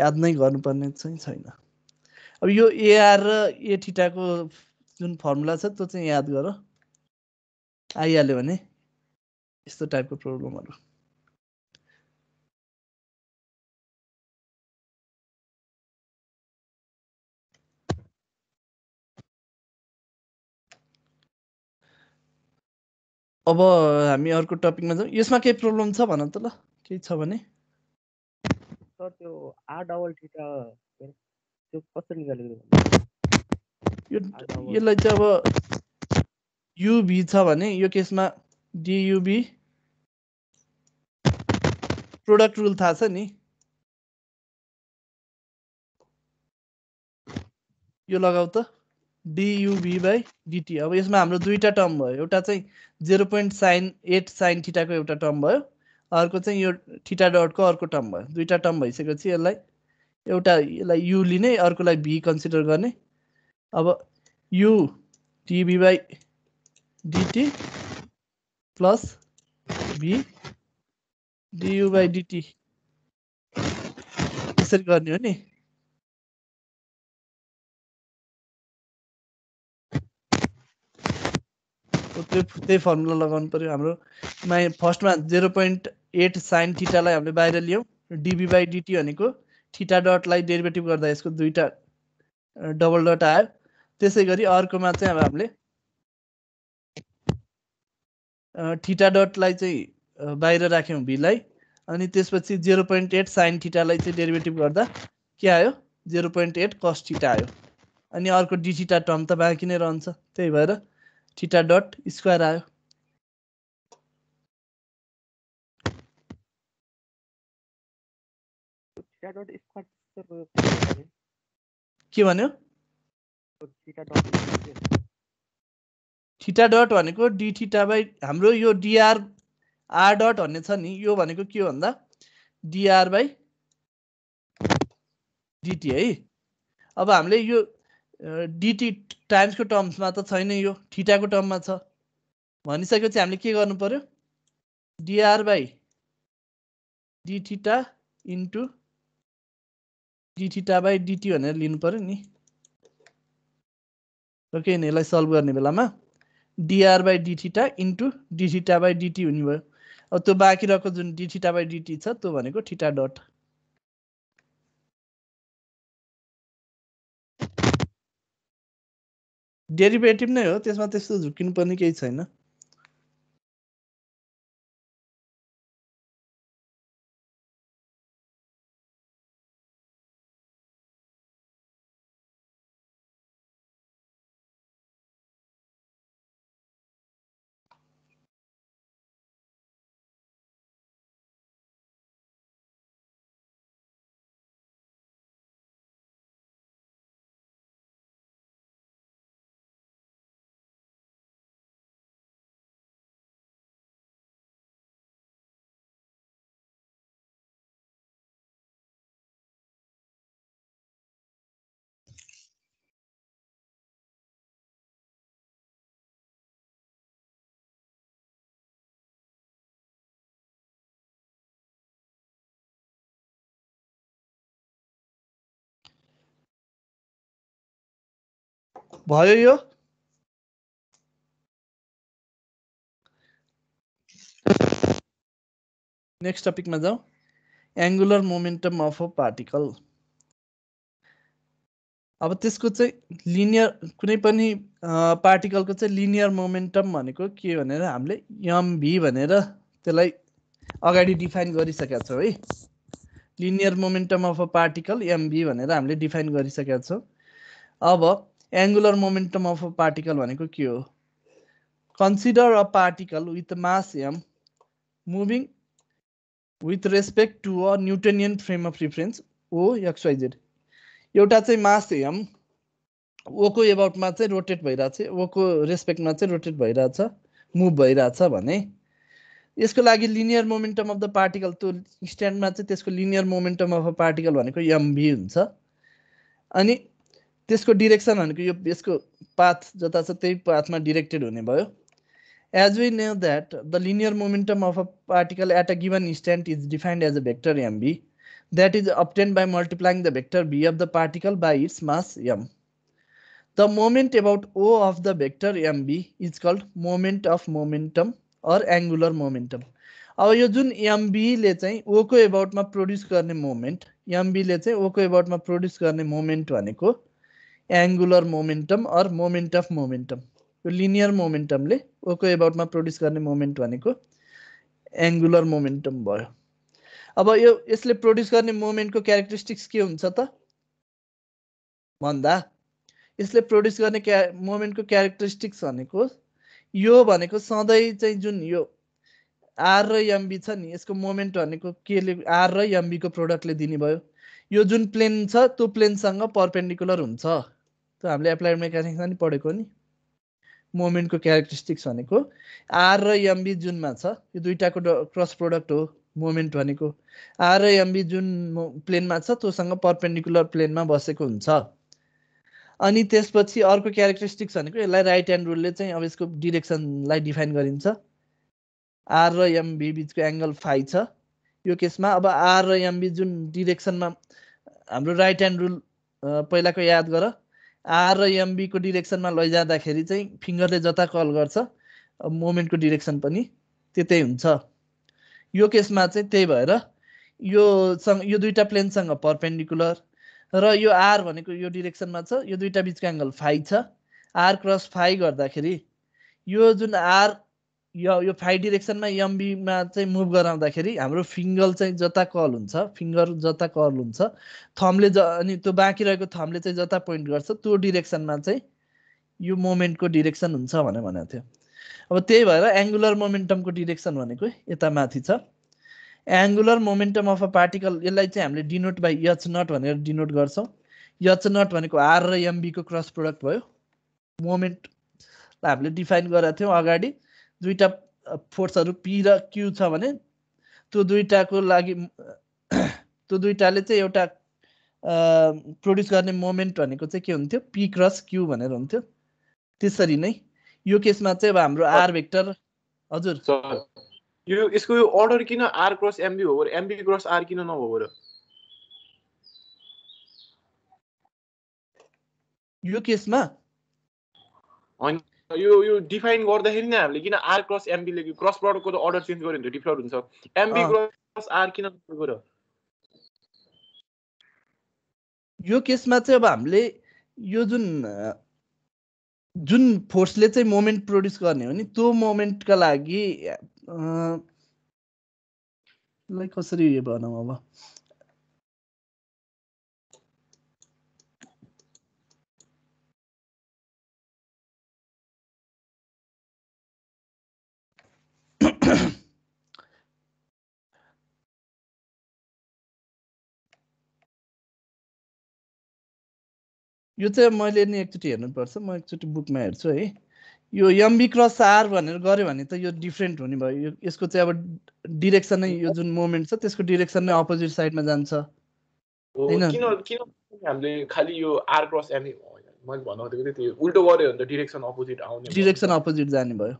याद नै गर्नुपर्ने चाहिँ छैन अब यो एआर र ए एठिटाको जुन फर्मुला छ त्यो चाहिँ याद गर आइहाल्यो भने यस्तो टाइपको प्रब्लमहरू अब हामी अर्को टपिकमा जाउँ यसमा केही प्रब्लम छ भन त ल केही छ भने त्यो आर डबल थिटा त्यो कसरी निकालेको यो यसलाई चाहिँ अब युबी छ भने यो केसमा डियुबी प्रोडक्ट रुल थाहा छ नि यो लगाऊ त डियुभी बाई डिटी अब यसमा हाम्रो दुईवटा टर्म भयो एउटा चाहिँ zero point sine eight sine ठिटाको एउटा टर्म भयो अर्को चाहिँ यो ठिटा डटको अर्को टर्म भयो दुईवटा टर्म भइसकेपछि यसलाई एउटा यसलाई यु लिने अर्कोलाई भी कन्सिडर गर्ने अब U DV by DT plus V DU by DT यसरी गर्ने हो नि त्यो त्यही फर्मुला लगाउनु पऱ्यो हाम्रो माइ फर्स्टमा जेरो पोइन्ट एट साइन ठिटालाई हामीले बाहिर लियौँ डिबी बाई डिटी भनेको ठिटा डटलाई डेरिभेटिभ गर्दा यसको दुईवटा डबल डट आयो त्यसै गरी अर्कोमा चाहिँ अब हामीले ठिटा डटलाई चाहिँ बाहिर राख्यौँ भीलाई अनि त्यसपछि जेरो पोइन्ट एट साइन ठिटालाई चाहिँ डेरिभेटिभ गर्दा के आयो जेरो पोइन्ट एट कस ठिटा आयो अनि अर्को डिटिटा टर्म त बाँकी नै रहन्छ त्यही भएर थिटा डट स्क्वायर आयो के भन्यो थिटा डट भनेको डी थिटा बाई हाम्रो यो डिआर आर डट भन्ने छ नि यो भनेको के हो भन्दा डिआर बाई डिटी है अब हामीले यो डिटी टाइम्सको टर्म्समा त छैन यो ठिटाको टर्ममा छ भनिसकेपछि हामीले के गर्नु पऱ्यो DR by d theta into d theta by DT भनेर लिनु पऱ्यो नि ओके यसलाई सल्भ गर्ने बेलामा DR by d theta into d theta by DT हुने भयो अब त्यो बाँकी रहेको जुन डिटिटा बाई डिटी छ त्यो भनेको ठिटा डट डेरिभेटिभ नै हो त्यसमा त्यस्तो झुक्किनु पर्ने केही छैन भयो यो नेक्स्ट टपिकमा जाउँ angular momentum of a particle अब त्यसको चाहिँ लिनियर कुनै पनि पार्टिकलको चाहिँ लिनियर मोमेन्टम भनेको के भनेर हामीले एमभी भनेर त्यसलाई अगाडि डिफाइन गरिसकेका छौँ है linear momentum of a particle MV भनेर हामीले डिफाइन गरिसकेका छौँ अब angular momentum of a particle भनेको के हो consider a particle with mass M moving with respect to a Newtonian frame of reference O XYZ एउटा चाहिँ मास एम ओको एबाउटमा चाहिँ रोटेट भइरहेछ ओको रेस्पेक्टमा चाहिँ रोटेट भइरहेछ मुभ भइरहेछ भने यसको लागि linear momentum of the particle त्यो स्ट्यान्डमा चाहिँ त्यसको linear momentum of a particle भनेको एमभी हुन्छ अनि त्यसको डिरेक्सन भनेको यो यसको पाथ जता छ त्यही पाथमा डिरेक्टेड हुने भयो as we know that the linear momentum of a particle at a given instant is defined as a vector M B that is obtained by multiplying the vector B of the particle by its mass M the moment about O of the vector M B is called moment of momentum or angular momentum अब यो जुन एमबीले चाहिँ ओको एबाउटमा produce गर्ने moment एमबीले चाहिँ ओको एबाउटमा प्रड्युस गर्ने मोमेन्ट भनेको angular momentum or moment of momentum यो लिनियर मोमेन्टमले ओको एबाउटमा प्रड्युस गर्ने मोमेन्ट भनेको एङ्गुलर मोमेन्टम भयो अब यो यसले प्रड्युस गर्ने मोमेन्टको क्यारेक्टरिस्टिक्स के हुन्छ त भन्दा यसले प्रड्युस गर्ने क्या मोमेन्टको क्यारेक्टरिस्टिक्स भनेको यो भनेको सधैँ चाहिँ जुन यो आर र एमबी छ नि यसको मोमेन्ट भनेको केले आर र एमबीको प्रोडक्टले दिने भयो यो जुन प्लेन छ त्यो प्लेनसँग पर्पेन्डिकुलर हुन्छ त्यो हामीले एप्लाइड मेकानिक्स नि पढेको नि मोमेन्टको क्यारेक्टरिस्टिक्स भनेको आर र एमबी जुनमा छ यो दुइटाको क्रस प्रोडक्ट हो मोमेन्ट भनेको आर र एमबी जुन प्लेनमा छ त्योसँग पर्पेन्डिकुलर प्लेनमा बसेको हुन्छ अनि त्यसपछि अर्को क्यारेक्टरिस्टिक्स भनेको यसलाई राइट ह्यान्ड रुलले चाहिँ अब यसको डिरेक्सनलाई डिफाइन गरिन्छ आर र एमबी बिचको एङ्गल फाइ छ यो केसमा अब आर र एमबी जुन डिरेक्सनमा हाम्रो राइट ह्यान्ड रुल पहिलाको याद गर आर र एमबीको डिरेक्सनमा लैजाँदाखेरि चाहिँ फिङ्गरले जता कल गर्छ मोमेन्टको डिरेक्सन पनि त्यतै हुन्छ यो केसमा चाहिँ त्यही भएर यो सँग यो दुईवटा प्लेनसँग पर्पेन्डिकुलर र यो आर भनेको यो डिरेक्सनमा छ यो दुईवटा बिचको एङ्गल फाइ छ आर क्रस फाइ गर्दाखेरि यो जुन आर यो यो फाइभ डिरेक्सनमा एमबीमा चाहिँ मुभ गराउँदाखेरि हाम्रो फिङ्गर चाहिँ जता कल हुन्छ फिङ्गर जता कल हुन्छ थम्ले ज अनि त्यो बाँकी रहेको थम्ले चाहिँ जता पोइन्ट गर्छ त्यो डिरेक्सनमा चाहिँ यो मोमेन्टको डिरेक्सन हुन्छ भनेर भनेको थियो अब त्यही भएर एङ्गुलर मोमेन्टमको डिरेक्सन भनेको यता माथि छ angular momentum of a particle यसलाई चाहिँ हामीले डिनोट बाई यच नट भनेर डिनोट गर्छौँ यच नट भनेको आर र एमबीको क्रस प्रोडक्ट भयो मोमेन्ट हामीले डिफाइन गरेका थियौँ अगाडि दुईवटा फोर्सहरू पी र क्यु छ भने त्यो दुईवटाको लागि त्यो दुईवटाले चाहिँ एउटा प्रड्युस गर्ने मोमेन्ट भनेको चाहिँ के हुन्थ्यो पी क्रस क्यु भनेर हुन्थ्यो त्यसरी नै यो केसमा चाहिँ अब हाम्रो आर भेक्टर हजुर यो यसको यो अर्डर किन आर क्रस एमबी हो एमबी क्रस आर किन नभयो यो केसमा होइन यो यो डिफाइन गर्दाखेरि नै हामीले किन आर क्रस एमबी क्रस प्रडक्टको त अर्डर चेन्ज गर्यो भने त डिफ्लट हुन्छ एमबी क्रस आर किन गऱ्यो यो केसमा चाहिँ अब हामीले यो जुन जुन फोर्सले चाहिँ मोमेन्ट प्रड्युस गर्ने हो नि त्यो मोमेन्टका लागि कसरी भनौँ अब यो चाहिँ मैले नि एकचोटि हेर्नुपर्छ म एकचोटि बुकमा हेर्छु है यो एमबी क्रस आर भनेर गऱ्यो भने त यो डिफ्रेन्ट हुने भयो यो यसको चाहिँ अब डिरेक्सन नै यो जुन मोमेन्ट छ त्यसको डिरेक्सन नै अपोजिट साइडमा जान्छ हामीले खालि यो आर क्रस मैले भन्नु त्यो उल्टो गऱ्यो भने त डिरेक्सन अपोजिट आउने डिरेक्सन अपोजिट जाने भयो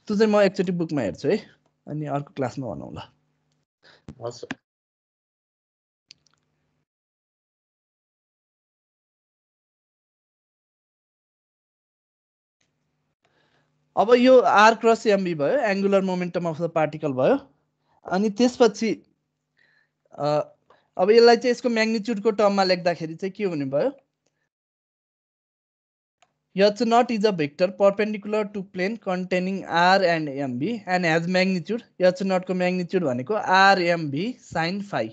त्यो चाहिँ म एकचोटि बुकमा हेर्छु है अनि अर्को क्लासमा भनौँ ल हस् अब यो आर क्रस एमबी भयो angular momentum of the particle भयो अनि त्यसपछि अब यसलाई चाहिँ यसको म्याग्निच्युडको टर्ममा लेख्दाखेरि चाहिँ के हुने भयो H naught is a vector perpendicular to plane containing R and MB and has magnitude H नटको म्याग्निच्युड भनेको आरएमबी साइन फाइ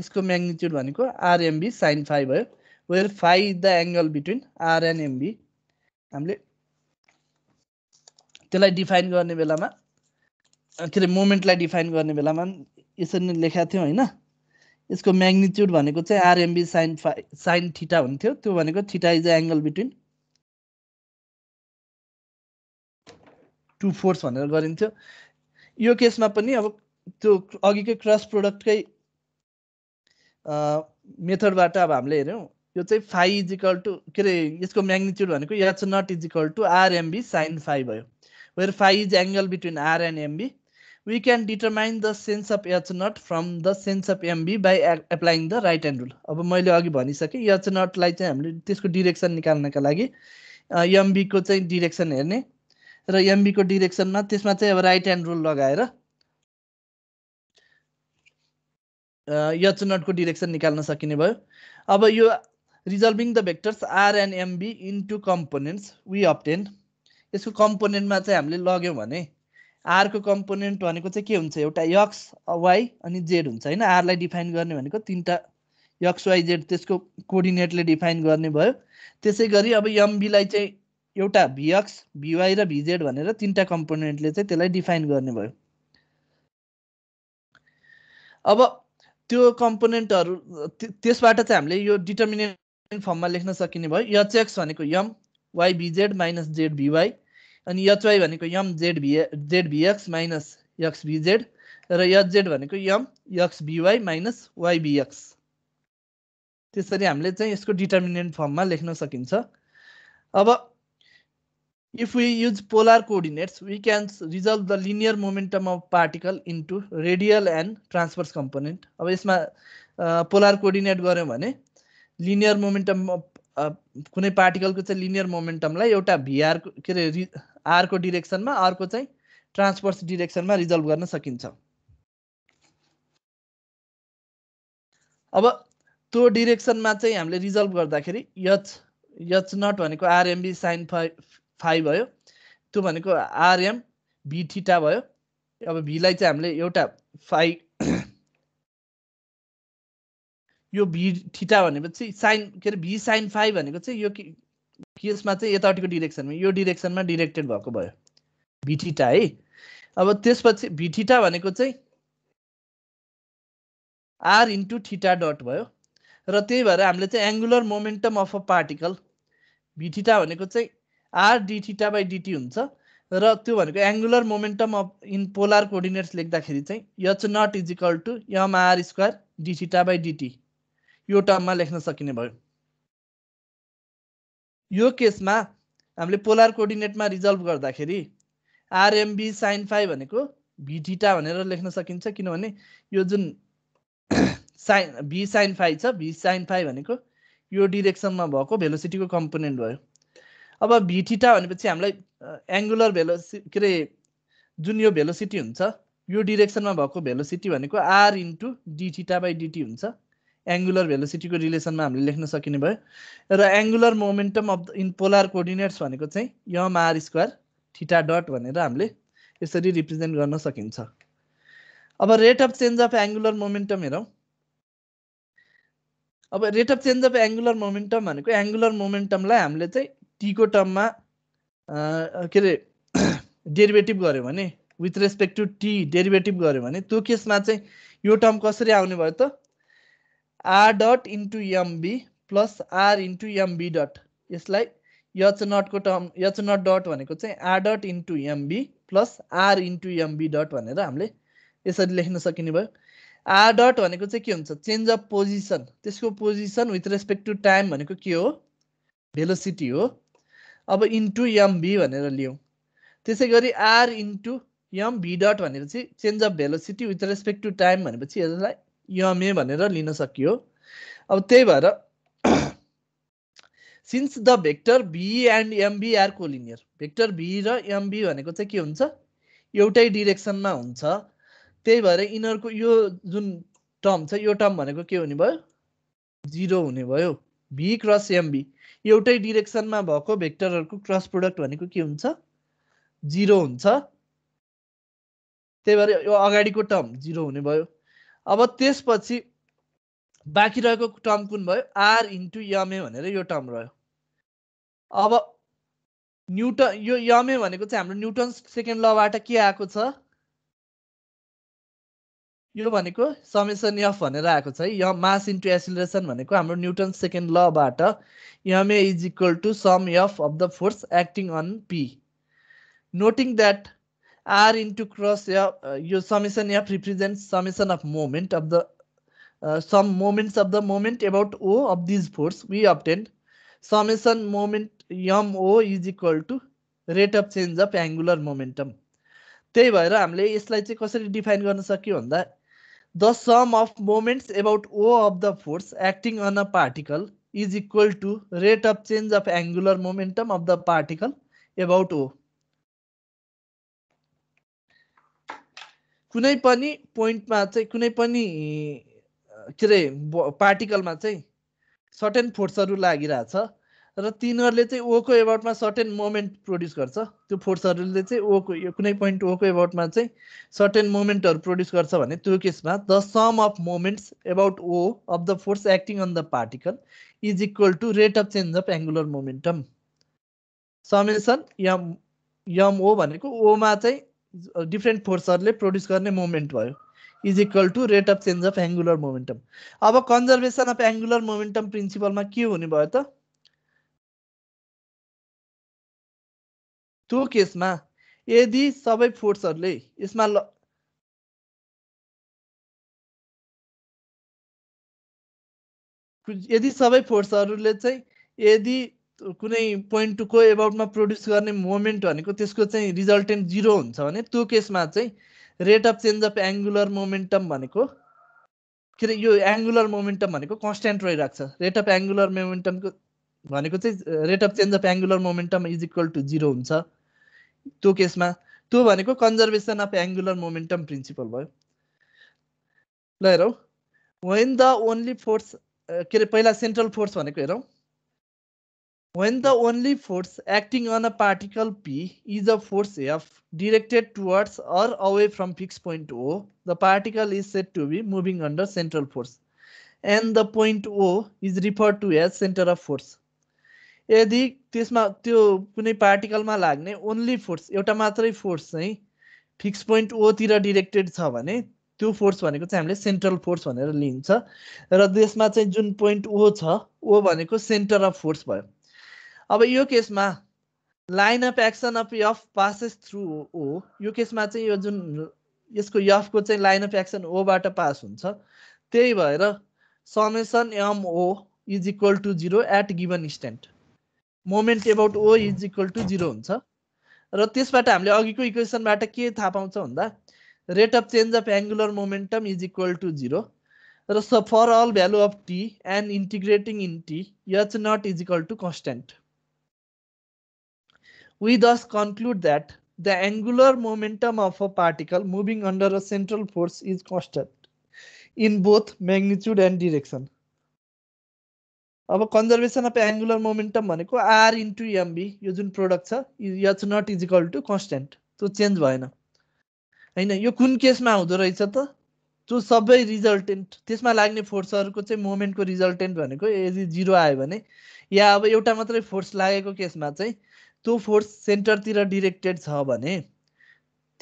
यसको म्याग्निच्युड भनेको आरएमबी साइन फाइ भयो where phi is the angle between R and MB हामीले त्यसलाई define गर्ने बेलामा के अरे मोमेन्टलाई डिफाइन गर्ने बेलामा यसरी नै लेखाएको थियौँ होइन यसको म्याग्निच्युड भनेको चाहिँ RMB sine phi sine theta हुन्थ्यो त्यो भनेको theta is a angle between two force भनेर गरिन्थ्यो यो केसमा पनि अब त्यो अघिकै क्रस प्रोडक्टकै मेथडबाट अब हामीले हेऱ्यौँ यो चाहिँ फाइ इजिकल टु के अरे यसको म्याग्निच्युड भनेको याट्स naught is equal to RMB sine phi भयो where phi is angle between R and MB. We can determine the sense of H from the sense of of MB by applying the right hand rule. अब मैले अघि भनिसकेँ H नटलाई चाहिँ हामीले त्यसको direction निकाल्नका लागि एमबीको चाहिँ डिरेक्सन हेर्ने र एमबीको डिरेक्सनमा त्यसमा चाहिँ अब राइट ह्यान्ड रुल लगाएर यच नटको डिरेक्सन निकाल्न सकिने भयो अब यो resolving the vectors R and MB into components we obtain यसको कम्पोनेन्टमा चाहिँ हामीले लग्यौँ भने आरको कम्पोनेन्ट भनेको चाहिँ के हुन्छ एउटा यक्स वाइ अनि जेड हुन्छ होइन आरलाई डिफाइन गर्ने भनेको तिनवटा यक्स वाइ जेड त्यसको कोर्डिनेटले डिफाइन गर्ने भयो त्यसै गरी अब एमबीलाई चाहिँ एउटा भिएक्स भिवाई र भिजेड भनेर तिनवटा कम्पोनेन्टले चाहिँ त्यसलाई डिफाइन गर्ने भयो अब त्यो कम्पोनेन्टहरू त्यसबाट चाहिँ हामीले यो डिटर्मिनेन्ट फर्ममा लेख्न सकिने भयो यचएक्स भनेको यम वाइ माइनस जेड भिवाई अनि एचवाई भनेको यम जेड भिए Z VX minus X VZ र एचजेड भनेको यम यक्स भिवाई माइनस वाइ त्यसरी हामीले चाहिँ यसको डिटर्मिनेन्ट फर्ममा लेख्न सकिन्छ अब if we use polar coordinates we can resolve the linear momentum of particle into radial and transverse component अब यसमा पोलर कोअर्डिनेट गऱ्यौँ भने लिनियर मोमेन्टम अफ कुनै पार्टिकलको चाहिँ लिनियर मोमेन्टमलाई एउटा भिआरको के अरे रि आरको डिरेक्सनमा अर्को चाहिँ ट्रान्सपर्स डिरेक्सनमा रिजल्भ गर्न सकिन्छ अब त्यो डिरेक्सनमा चाहिँ हामीले रिजल्भ गर्दाखेरि यच यच नट भनेको आरएमबी साइन फाइभ फाइभ भयो त्यो भनेको आरएम भिठिटा भयो अब भीलाई चाहिँ हामीले एउटा फाइ यो भी ठिटा भनेपछि साइन के अरे भी साइन फाइभ भनेको चाहिँ यो केसमा चाहिँ यतापट्टिको डिरेक्सनमा यो डिरेक्सनमा डिरेक्टेड भएको भयो भिठिटा है अब त्यसपछि भिठिटा भनेको चाहिँ आर इन्टु ठिटा डट भयो र त्यही भएर हामीले चाहिँ angular momentum of a particle V theta भनेको चाहिँ आर डिठिटा बाई डिटी हुन्छ र त्यो भनेको angular momentum of in polar coordinates लेख्दाखेरि चाहिँ H naught is equal to M R square d theta by DT यो टर्ममा लेख्न सकिने भयो यो केसमा हामीले पोलर कोर्डिनेटमा रिजल्भ गर्दाखेरि आरएमबी साइन फाइभ भनेको भिटिटा भनेर लेख्न सकिन्छ किनभने यो जुन <coughs> साइन भी साइन फाइभ छ भी साइन फाइभ भनेको यो डिरेक्सनमा भएको भेलोसिटीको कम्पोनेन्ट भयो अब भिटिटा भनेपछि हामीलाई एङ्गुलर भेलोसि के अरे जुन यो भेलोसिटी हुन्छ यो डिरेक्सनमा भएको भेलोसिटी भनेको R into d theta by DT हुन्छ एङ्गुलर भेलोसिटीको रिलेसनमा हामीले लेख्न सकिने भयो र angular momentum of in polar coordinates भनेको चाहिँ यम आर स्क्वायर ठिटा डट भनेर हामीले यसरी रिप्रेजेन्ट गर्न सकिन्छ अब rate of change of angular momentum हेरौँ अब rate of change of angular momentum भनेको एङ्गुलर मोमेन्टमलाई हामीले चाहिँ टीको टर्ममा के अरे डेरिभेटिभ <coughs> गऱ्यो भने with respect to T derivative गऱ्यो भने त्यो केसमा चाहिँ यो टर्म कसरी आउने भयो त R dot into MB plus R into MB dot यसलाई यच नटको टर्म यच नट डट भनेको चाहिँ R dot into MB plus R into MB dot भनेर हामीले यसरी लेख्न सकिने भयो आर डट भनेको चाहिँ के हुन्छ चेन्ज अफ पोजिसन त्यसको position with respect to time भनेको के हो भेलोसिटी हो अब इन्टु एमबी भनेर लियौँ त्यसै गरी आर इन्टु एमबी डट भनेपछि change of velocity with respect to time भनेपछि यसलाई यमे भनेर लिन सकियो अब त्यही भएर since the vector B and MB are collinear vector B र एमबी भनेको चाहिँ के हुन्छ एउटै डिरेक्सनमा हुन्छ त्यही भएर यिनीहरूको यो जुन टर्म छ यो टर्म भनेको के हुने भयो जिरो हुने भयो भी क्रस एमबी एउटै डिरेक्सनमा भएको भेक्टरहरूको क्रस प्रोडक्ट भनेको के हुन्छ जिरो हुन्छ त्यही भएर यो अगाडिको टर्म जिरो हुने भयो अब त्यसपछि बाँकी रहेको टर्म कुन भयो आर इन्टु यमए भनेर यो टर्म रह्यो अब न्युटन यो यमए भनेको चाहिँ हाम्रो न्युटन सेकेन्ड लबाट के आएको छ यो भनेको समेसन यफ भनेर आएको छ है य मास इन्टु एसिलेसन भनेको हाम्रो न्युटन सेकेन्ड लबाट MA is equal to sum F of the force acting on P noting that r into cross yeah, uh, your summation yeah represents summation of moment of the uh, some moments of the moment about o of these force we obtained summation moment m o is equal to rate of change of angular momentum त्यही भएर हामीले यसलाई चाहिँ कसरी define गर्न सक्यो भन्दा the sum of moments about O of the force acting on a particle is equal to rate of change of angular momentum of the particle about O कुनै पनि पोइन्टमा चाहिँ कुनै पनि के अरे पार्टिकलमा चाहिँ सर्टेन फोर्सहरू लागिरहेछ र तिनीहरूले चाहिँ ओको एबाउटमा सर्टेन मोमेन्ट प्रड्युस गर्छ त्यो फोर्सहरूले चाहिँ ओको यो कुनै पोइन्ट ओको एबाउटमा चाहिँ सर्टेन मोमेन्टहरू प्रड्युस गर्छ भने त्यो केसमा the sum of moments about O of the force acting on the particle is equal to rate of change of angular momentum summation M M O भनेको ओमा चाहिँ डिफ्रेन्ट फोर्सहरूले प्रड्युस गर्ने मोमेन्ट भयो is equal to rate of change of angular momentum अब conservation of angular momentum प्रिन्सिपलमा के हुने भयो त त्यो केसमा यदि सबै फोर्सहरूले यसमा ल यदि सबै फोर्सहरूले चाहिँ यदि कुनै पोइन्ट टूको एबाउटमा प्रड्युस गर्ने मोमेन्ट भनेको त्यसको चाहिँ रिजल्टेन्ट जिरो हुन्छ भने त्यो केसमा चाहिँ rate of change of angular momentum भनेको के अरे यो एङ्गुलर मोमेन्टम भनेको कन्सट्यान्ट रहिरहेको छ रेट अफ एङ्गुलर मोमेन्टमको भनेको चाहिँ rate of change of angular momentum is equal to zero हुन्छ त्यो केसमा त्यो भनेको conservation of angular momentum principle भयो ल हेरौँ वेन द ओन्ली फोर्स के अरे पहिला सेन्ट्रल फोर्स भनेको हेरौँ When the only force acting on a particle P is a force F directed towards or away from fixed point O, the particle is said to be moving under central force and the point O is referred to as center of force. यदि त्यसमा त्यो कुनै पार्टिकलमा लाग्ने only force एउटा मात्रै force चाहिँ fix point ओतिर directed छ भने त्यो फोर्स भनेको चाहिँ हामीले सेन्ट्रल फोर्स भनेर लिन्छ र त्यसमा चाहिँ जुन पोइन्ट ओ छ ओ भनेको सेन्टर अफ फोर्स भयो अब यो केसमा line of action of F passes through O यो केसमा चाहिँ यो जुन यसको यफको चाहिँ लाइन अफ एक्सन ओबाट पास हुन्छ त्यही भएर summation M O is equal to zero at given instant moment about O is equal to zero हुन्छ र त्यसबाट हामीले अघिको इक्वेसनबाट के थाहा पाउँछ भन्दा rate of change of angular momentum is equal to zero र for all value of T and integrating in T H naught is equal to constant We thus conclude that the angular momentum of a particle moving under a central force is constant in both magnitude and direction. अब conservation of angular momentum भनेको R into MB यो जुन product छ H naught is equal to constant त्यो change भएन होइन यो कुन केसमा हुँदो रहेछ त त्यो सबै रिजल्टेन्ट त्यसमा लाग्ने फोर्सहरूको चाहिँ मोमेन्टको रिजल्टेन्ट भनेको यदि जिरो आयो भने या अब एउटा मात्रै फोर्स लागेको केसमा चाहिँ त्यो फोर्स सेन्टरतिर डिरेक्टेड छ भने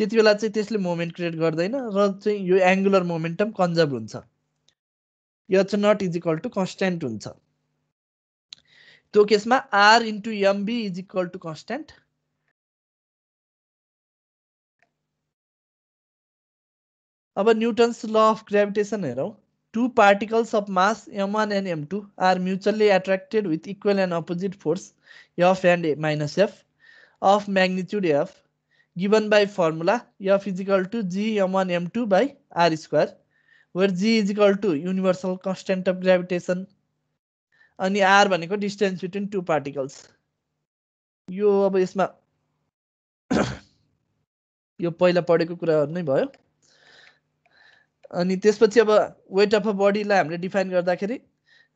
त्यति बेला चाहिँ त्यसले मोमेन्ट क्रिएट गर्दैन र चाहिँ यो एङ्गुलर मोमेन्टम कन्जर्भ हुन्छ यो चाहिँ naught is equal to constant हुन्छ त्यो केसमा R into MB is equal to constant अब न्युटन्स ल अफ ग्राभिटेसन हेरौँ two particles of mass m1 and m2 are mutually attracted with equal and opposite force f and f of magnitude f given by formula f is equal to g m1 m2 by r square where g is equal to universal constant of gravitation अनि R भनेको distance between two particles. यो अब यसमा यो पहिला पढेको कुराहरू नै भयो अनि त्यसपछि अब वेट अफ अ बडीलाई हामीले डिफाइन गर्दाखेरि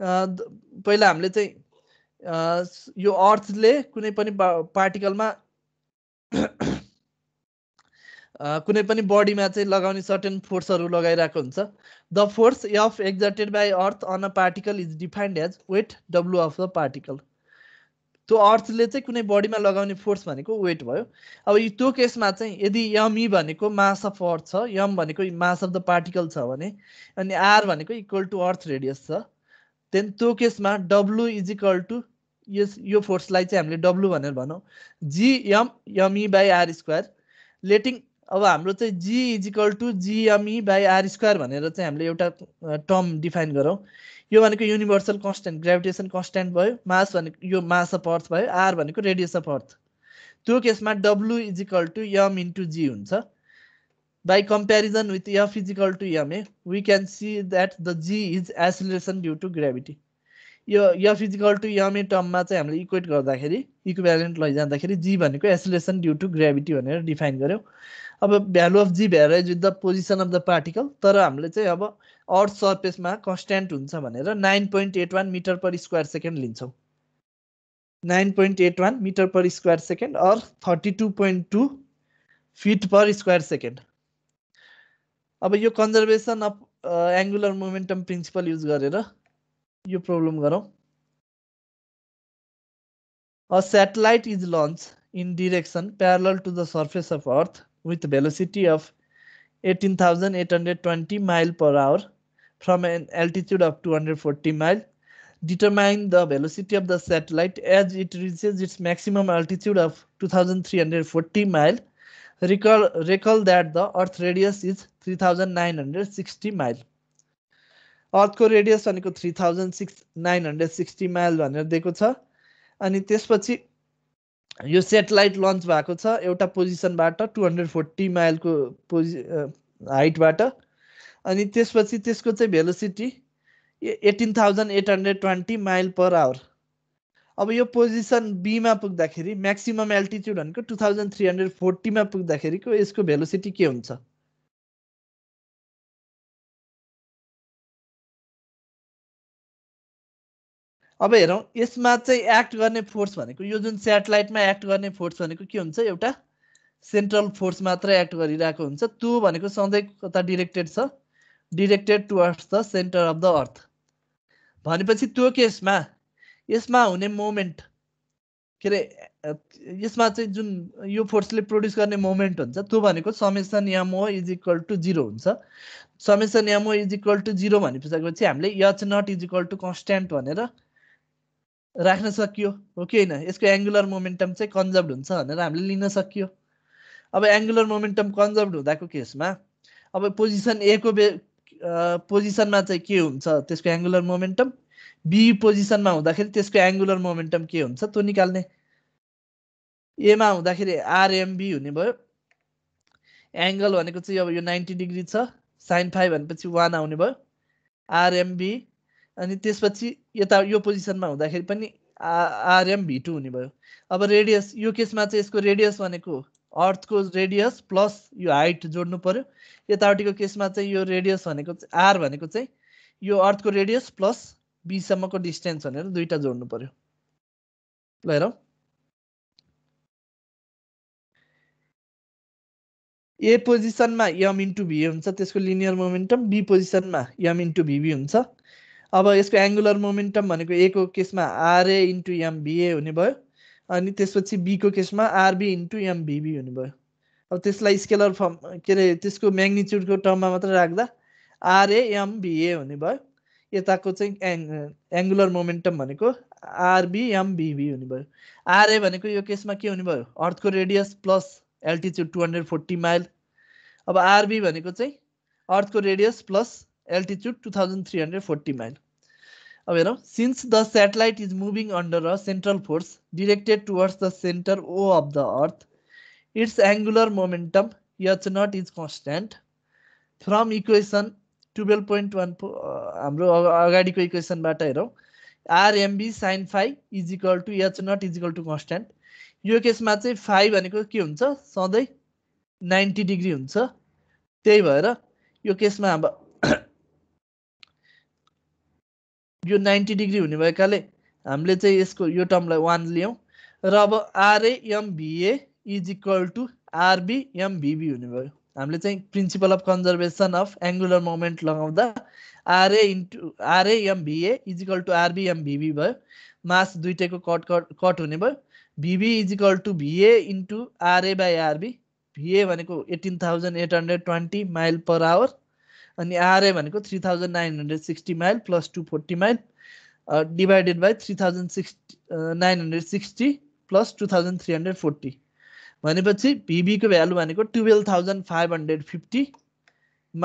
पहिला हामीले चाहिँ यो अर्थले कुनै पनि पार्टिकलमा कुनै पनि बडीमा चाहिँ लगाउने सर्टेन फोर्सहरू लगाइरहेको हुन्छ the force F exerted by earth on a particle is defined as weight W of the particle त्यो अर्थले चाहिँ कुनै बडीमा लगाउने फोर्स भनेको वेट भयो अब त्यो केसमा चाहिँ यदि यम ई e भनेको मास अफ अर्थ छ यम भनेको मास अफ द पार्टिकल छ भने अनि आर भनेको इक्वल टु अर्थ रेडियस छ देन त्यो केसमा डब्लु इज इक्वल टु यस यो फोर्सलाई चाहिँ हामीले डब्लु भनेर भनौँ G M ME by R square letting अब हाम्रो चाहिँ G is equal to G GME by R square भनेर चाहिँ हामीले एउटा टर्म डिफाइन गरौँ यो भनेको युनिभर्सल कन्सटेन्ट ग्राभिटेसन कन्सटेन्ट भयो मास भनेको यो मास अफ अर्थ भयो आर भनेको रेडियस अफ अर्थ त्यो केसमा W is equal to M into G हुन्छ by comparison with F is equal to M A we can see that the G is acceleration due to gravity यो F is equal to M A टर्ममा चाहिँ हामीले equate गर्दाखेरि equivalent लैजाँदाखेरि G भनेको acceleration due to gravity भनेर define गऱ्यौँ अब value of G vary with the position of the particle तर हामीले चाहिँ अब अर्थ सर्फेसमा कन्सट्यान्ट हुन्छ भनेर nine point eight one metre per square second लिन्छौँ nine point eight one metre per square second or thirty two point two feet per square second अब यो conservation of angular momentum principle use गरेर यो problem गरौँ a satellite is launch in direction parallel to the surface of earth with velocity of eighteen thousand eight hundred twenty mile per hour from an altitude of 240 miles. Determine the velocity of the satellite as it reaches its maximum altitude of 2340 miles. Recall, recall that the Earth radius is 3960 miles. अर्थको radius भनेको three thousand six nine hundred sixty mile भनेर दिएको छ अनि त्यसपछि यो satellite lunch भएको छ एउटा पोजिसनबाट टु हन्ड्रेड फोर्टी माइलको पोजि हाइटबाट अनि त्यसपछि त्यसको चाहिँ velocity eighteen thousand eight hundred twenty mile per hour अब यो पोजिसन बीमा पुग्दाखेरि म्याक्सिमम् एल्टिच्युड भनेको टु थाउजन्ड थ्री हन्ड्रेड फोर्टीमा पुग्दाखेरिको यसको भेलोसिटी के हुन्छ अब हेरौँ यसमा चाहिँ एक्ट गर्ने फोर्स भनेको यो जुन सेटेलाइटमा एक्ट गर्ने फोर्स भनेको के हुन्छ एउटा सेन्ट्रल फोर्स मात्र एक्ट गरिरहेको हुन्छ त्यो भनेको सधैँ कता डिरेक्टेड छ directed towards the centre of the earth भनेपछि त्यो केसमा यसमा हुने मोमेन्ट के अरे यसमा चाहिँ जुन यो फोर्सले प्रड्युस गर्ने मोमेन्ट हुन्छ त्यो भनेको summation MO is equal to zero हुन्छ summation MO is equal to zero भने पछाडि हामीले H naught is equal to constant भनेर राख्न सकियो हो कि होइन यसको एङ्गुलर मोमेन्टम चाहिँ कन्जर्भ हुन्छ भनेर हामीले लिन सकियो अब एङ्गुलर मोमेन्टम कन्जर्भ हुँदाको केसमा अब पोजिसन ए को बे पोजिसनमा चाहिँ के हुन्छ त्यसको एङ्गुलर मोमेन्टम बी पोजिसनमा हुँदाखेरि त्यसको एङ्गुलर मोमेन्टम के हुन्छ त्यो निकाल्ने एमा हुँदाखेरि आरएमबी हुने भयो एङ्गल भनेको चाहिँ अब यो नाइन्टी डिग्री छ साइन फाइभ भनेपछि वान आउने भयो आरएमबी अनि त्यसपछि यता यो पोजिसनमा हुँदाखेरि पनि आरएम टू हुने भयो अब रेडियस यो केसमा चाहिँ यसको रेडियस भनेको अर्थको रेडियस प्लस यो हाइट जोड्नु पऱ्यो यतापट्टिको केसमा चाहिँ यो रेडियस भनेको आर भनेको चाहिँ यो अर्थको रेडियस प्लस बीसम्मको डिस्टेन्स भनेर दुईवटा जोड्नु पऱ्यो ल हेरौँ ए पोजिसनमा यम इन्टु भी हुन्छ त्यसको लिनियर मोमेन्टम बी पोजिसनमा यम इन्टु भिभी हुन्छ अब यसको एङ्गुलर मोमेन्टम भनेको ए को केसमा आरए इन्टु एम भिए हुने भयो अनि त्यसपछि बीको केसमा आरबी इन्टु एमभिबी हुनुभयो अब त्यसलाई स्केलर फर्म के अरे त्यसको म्याग्निच्युडको टर्ममा मात्र राख्दा आरए आरएएमबिए हुने भयो यताको चाहिँ एङ एङ्गुलर मोमेन्टम भनेको आरबी आरबिएमबिभी हुने भयो आरए भनेको यो केसमा के हुने भयो अर्थको radius plus altitude two hundred forty mile अब आरबी भनेको चाहिँ अर्थको radius plus altitude two thousand three hundred forty mile अब uh, हेरौँ since the satellite is moving under a central force directed towards the centre O of the earth its angular momentum H naught is constant from equation twelve point one हाम्रो अगाडिको इक्वेसनबाट हेरौँ RMB sine five is equal to H naught is equal to constant यो केसमा चाहिँ five भनेको के हुन्छ सधैँ नाइन्टी डिग्री हुन्छ त्यही भएर यो केसमा हाम्रो यो नाइन्टी डिग्री हुने भएकाले हामीले चाहिँ यसको यो टर्मलाई वान लियौँ र अब RAMVA is equal to RBMVB हुने भयो हामीले चाहिँ principle of conservation of angular moment लगाउँदा RA into RAMVA is equal to RBMVB भयो मास दुइटैको कट कट कट हुने भयो VB is equal to VA into RA by RB VA भनेको eighteen thousand eight hundred twenty mile per hour अनि RA भनेको three thousand nine hundred sixty mile plus two forty mile divided by three thousand six nine hundred sixty plus two thousand three hundred forty भनेपछि भिबीको value भनेको twelve thousand five hundred fifty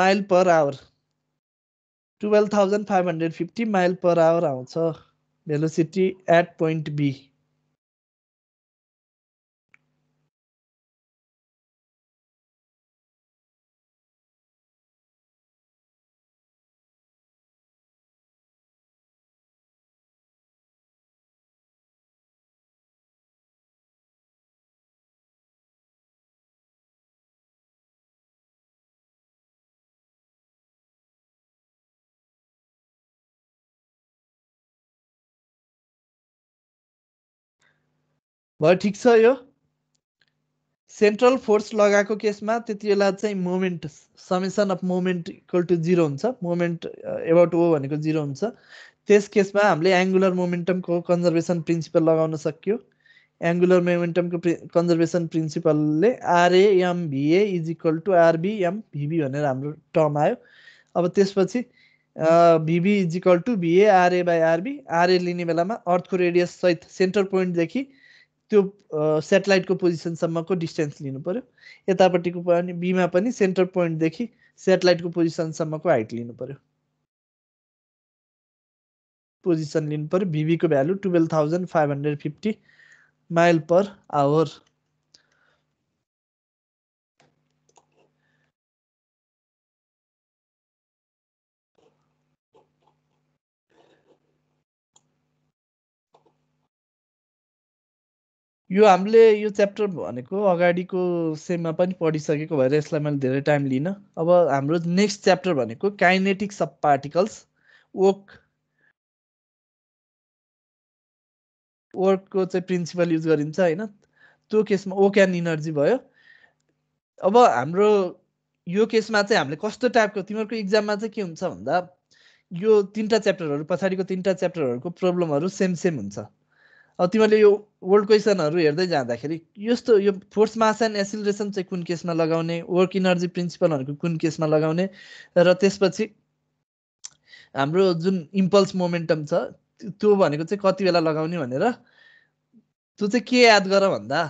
mile per hour twelve thousand five hundred fifty mile per hour आउँछ velocity at point B भयो ठिक छ यो central force लगाएको केसमा त्यति बेला चाहिँ moment summation of moment equal to zero हुन्छ मोमेन्ट एबाउट ओ भनेको जिरो हुन्छ त्यस केसमा हामीले एङ्गुलर मोमेन्टमको कन्जर्भेसन प्रिन्सिपल लगाउन सक्यो एङ्गुलर मोमेन्टमको प्रि कन्जर्भेसन प्रिन्सिपलले RAMVA is equal to RBMVB भनेर हाम्रो टर्म आयो अब त्यसपछि VB is equal to VA RA by RB RA लिने बेलामा अर्थको रेडियस सहित सेन्टर पोइन्टदेखि त्यो सेटेलाइटको पोजिसनसम्मको डिस्टेन्स लिनु पऱ्यो यतापट्टिको पनि बीमा पनि सेन्टर पोइन्टदेखि सेटेलाइटको पोजिसनसम्मको हाइट लिनु पऱ्यो पोजिसन लिनु पऱ्यो भिभीको value twelve thousand five hundred fifty mile per hour यो हामीले यो च्याप्टर भनेको अगाडिको सेममा पनि पढिसकेको भएर यसलाई मैले धेरै टाइम लिन अब हाम्रो नेक्स्ट च्याप्टर भनेको काइनेटिक सब पार्टिकल्स वर्क वर्कको चाहिँ प्रिन्सिपल युज गरिन्छ होइन त्यो केसमा वर्क एन्ड इनर्जी भयो अब हाम्रो यो केसमा चाहिँ हामीले कस्तो टाइपको तिमीहरूको इक्जाममा चाहिँ के हुन्छ भन्दा यो तिनवटा च्याप्टरहरू पछाडिको तिनवटा च्याप्टरहरूको प्रब्लमहरू सेम सेम हुन्छ अब तिमीहरूले यो वर्ल्ड क्वेसनहरू हेर्दै जाँदाखेरि यस्तो यो फोर्स मास एन्ड एसिलरेसन चाहिँ कुन केसमा लगाउने वर्क इनर्जी प्रिन्सिपलहरूको कुन केसमा लगाउने र त्यसपछि हाम्रो जुन इम्पल्स मोमेन्टम छ त्यो भनेको चाहिँ कति बेला लगाउने भनेर त्यो चाहिँ के याद गर भन्दा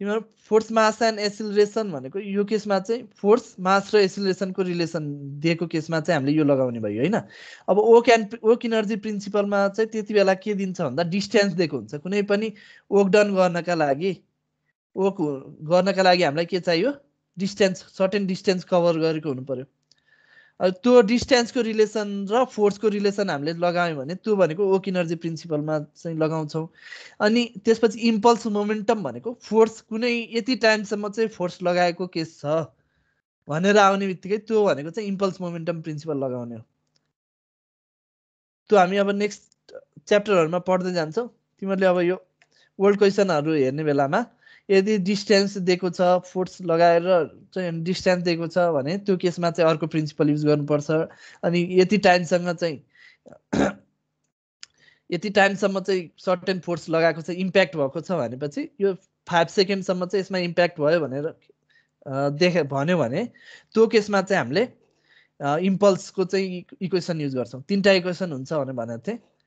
तिमीहरू फोर्स मास एन्ड एसिलरेसन भनेको यो केसमा चाहिँ फोर्स मास र एसिलरेसनको रिलेसन दिएको केसमा चाहिँ हामीले यो लगाउने भयो होइन अब ओक एन्ड ओक इनर्जी प्रिन्सिपलमा चाहिँ त्यति बेला के दिन्छ भन्दा डिस्टेन्स दिएको हुन्छ कुनै पनि ओक डन गर्नका लागि वर्क गर्नका लागि हामीलाई के चाहियो डिस्टेन्स सर्टेन डिस्टेन्स कभर गरेको हुनु पऱ्यो त्यो डिस्टेन्सको रिलेसन र फोर्सको रिलेसन हामीले लगायौँ भने त्यो भनेको ओक इनर्जी प्रिन्सिपलमा चाहिँ लगाउँछौँ अनि त्यसपछि इम्पल्स मोमेन्टम भनेको फोर्स कुनै यति टाइमसम्म चाहिँ फोर्स लगाएको केस छ भनेर आउने बित्तिकै त्यो भनेको चाहिँ इम्पल्स मोमेन्टम प्रिन्सिपल लगाउने हो त्यो हामी अब नेक्स्ट च्याप्टरहरूमा पढ्दै जान्छौँ तिमीहरूले अब यो वर्ल्ड क्वेसनहरू हेर्ने बेलामा यदि डिस्टेन्स दिएको छ फोर्स लगाएर चाहिँ डिस्टेन्स दिएको छ भने त्यो केसमा चाहिँ अर्को प्रिन्सिपल युज गर्नुपर्छ अनि यति टाइमसँग चाहिँ <clears throat> यति टाइमसम्म चाहिँ सर्ट एन्ड फोर्स लगाएको छ इम्प्याक्ट भएको छ भनेपछि यो फाइभ सेकेन्डसम्म चाहिँ यसमा इम्प्याक्ट भयो भनेर देखा भन्यो भने त्यो केसमा चाहिँ हामीले इम्पल्सको चाहिँ इक्वेसन युज गर्छौँ तिनवटा इक्वेसन हुन्छ भनेर भनेको थिएँ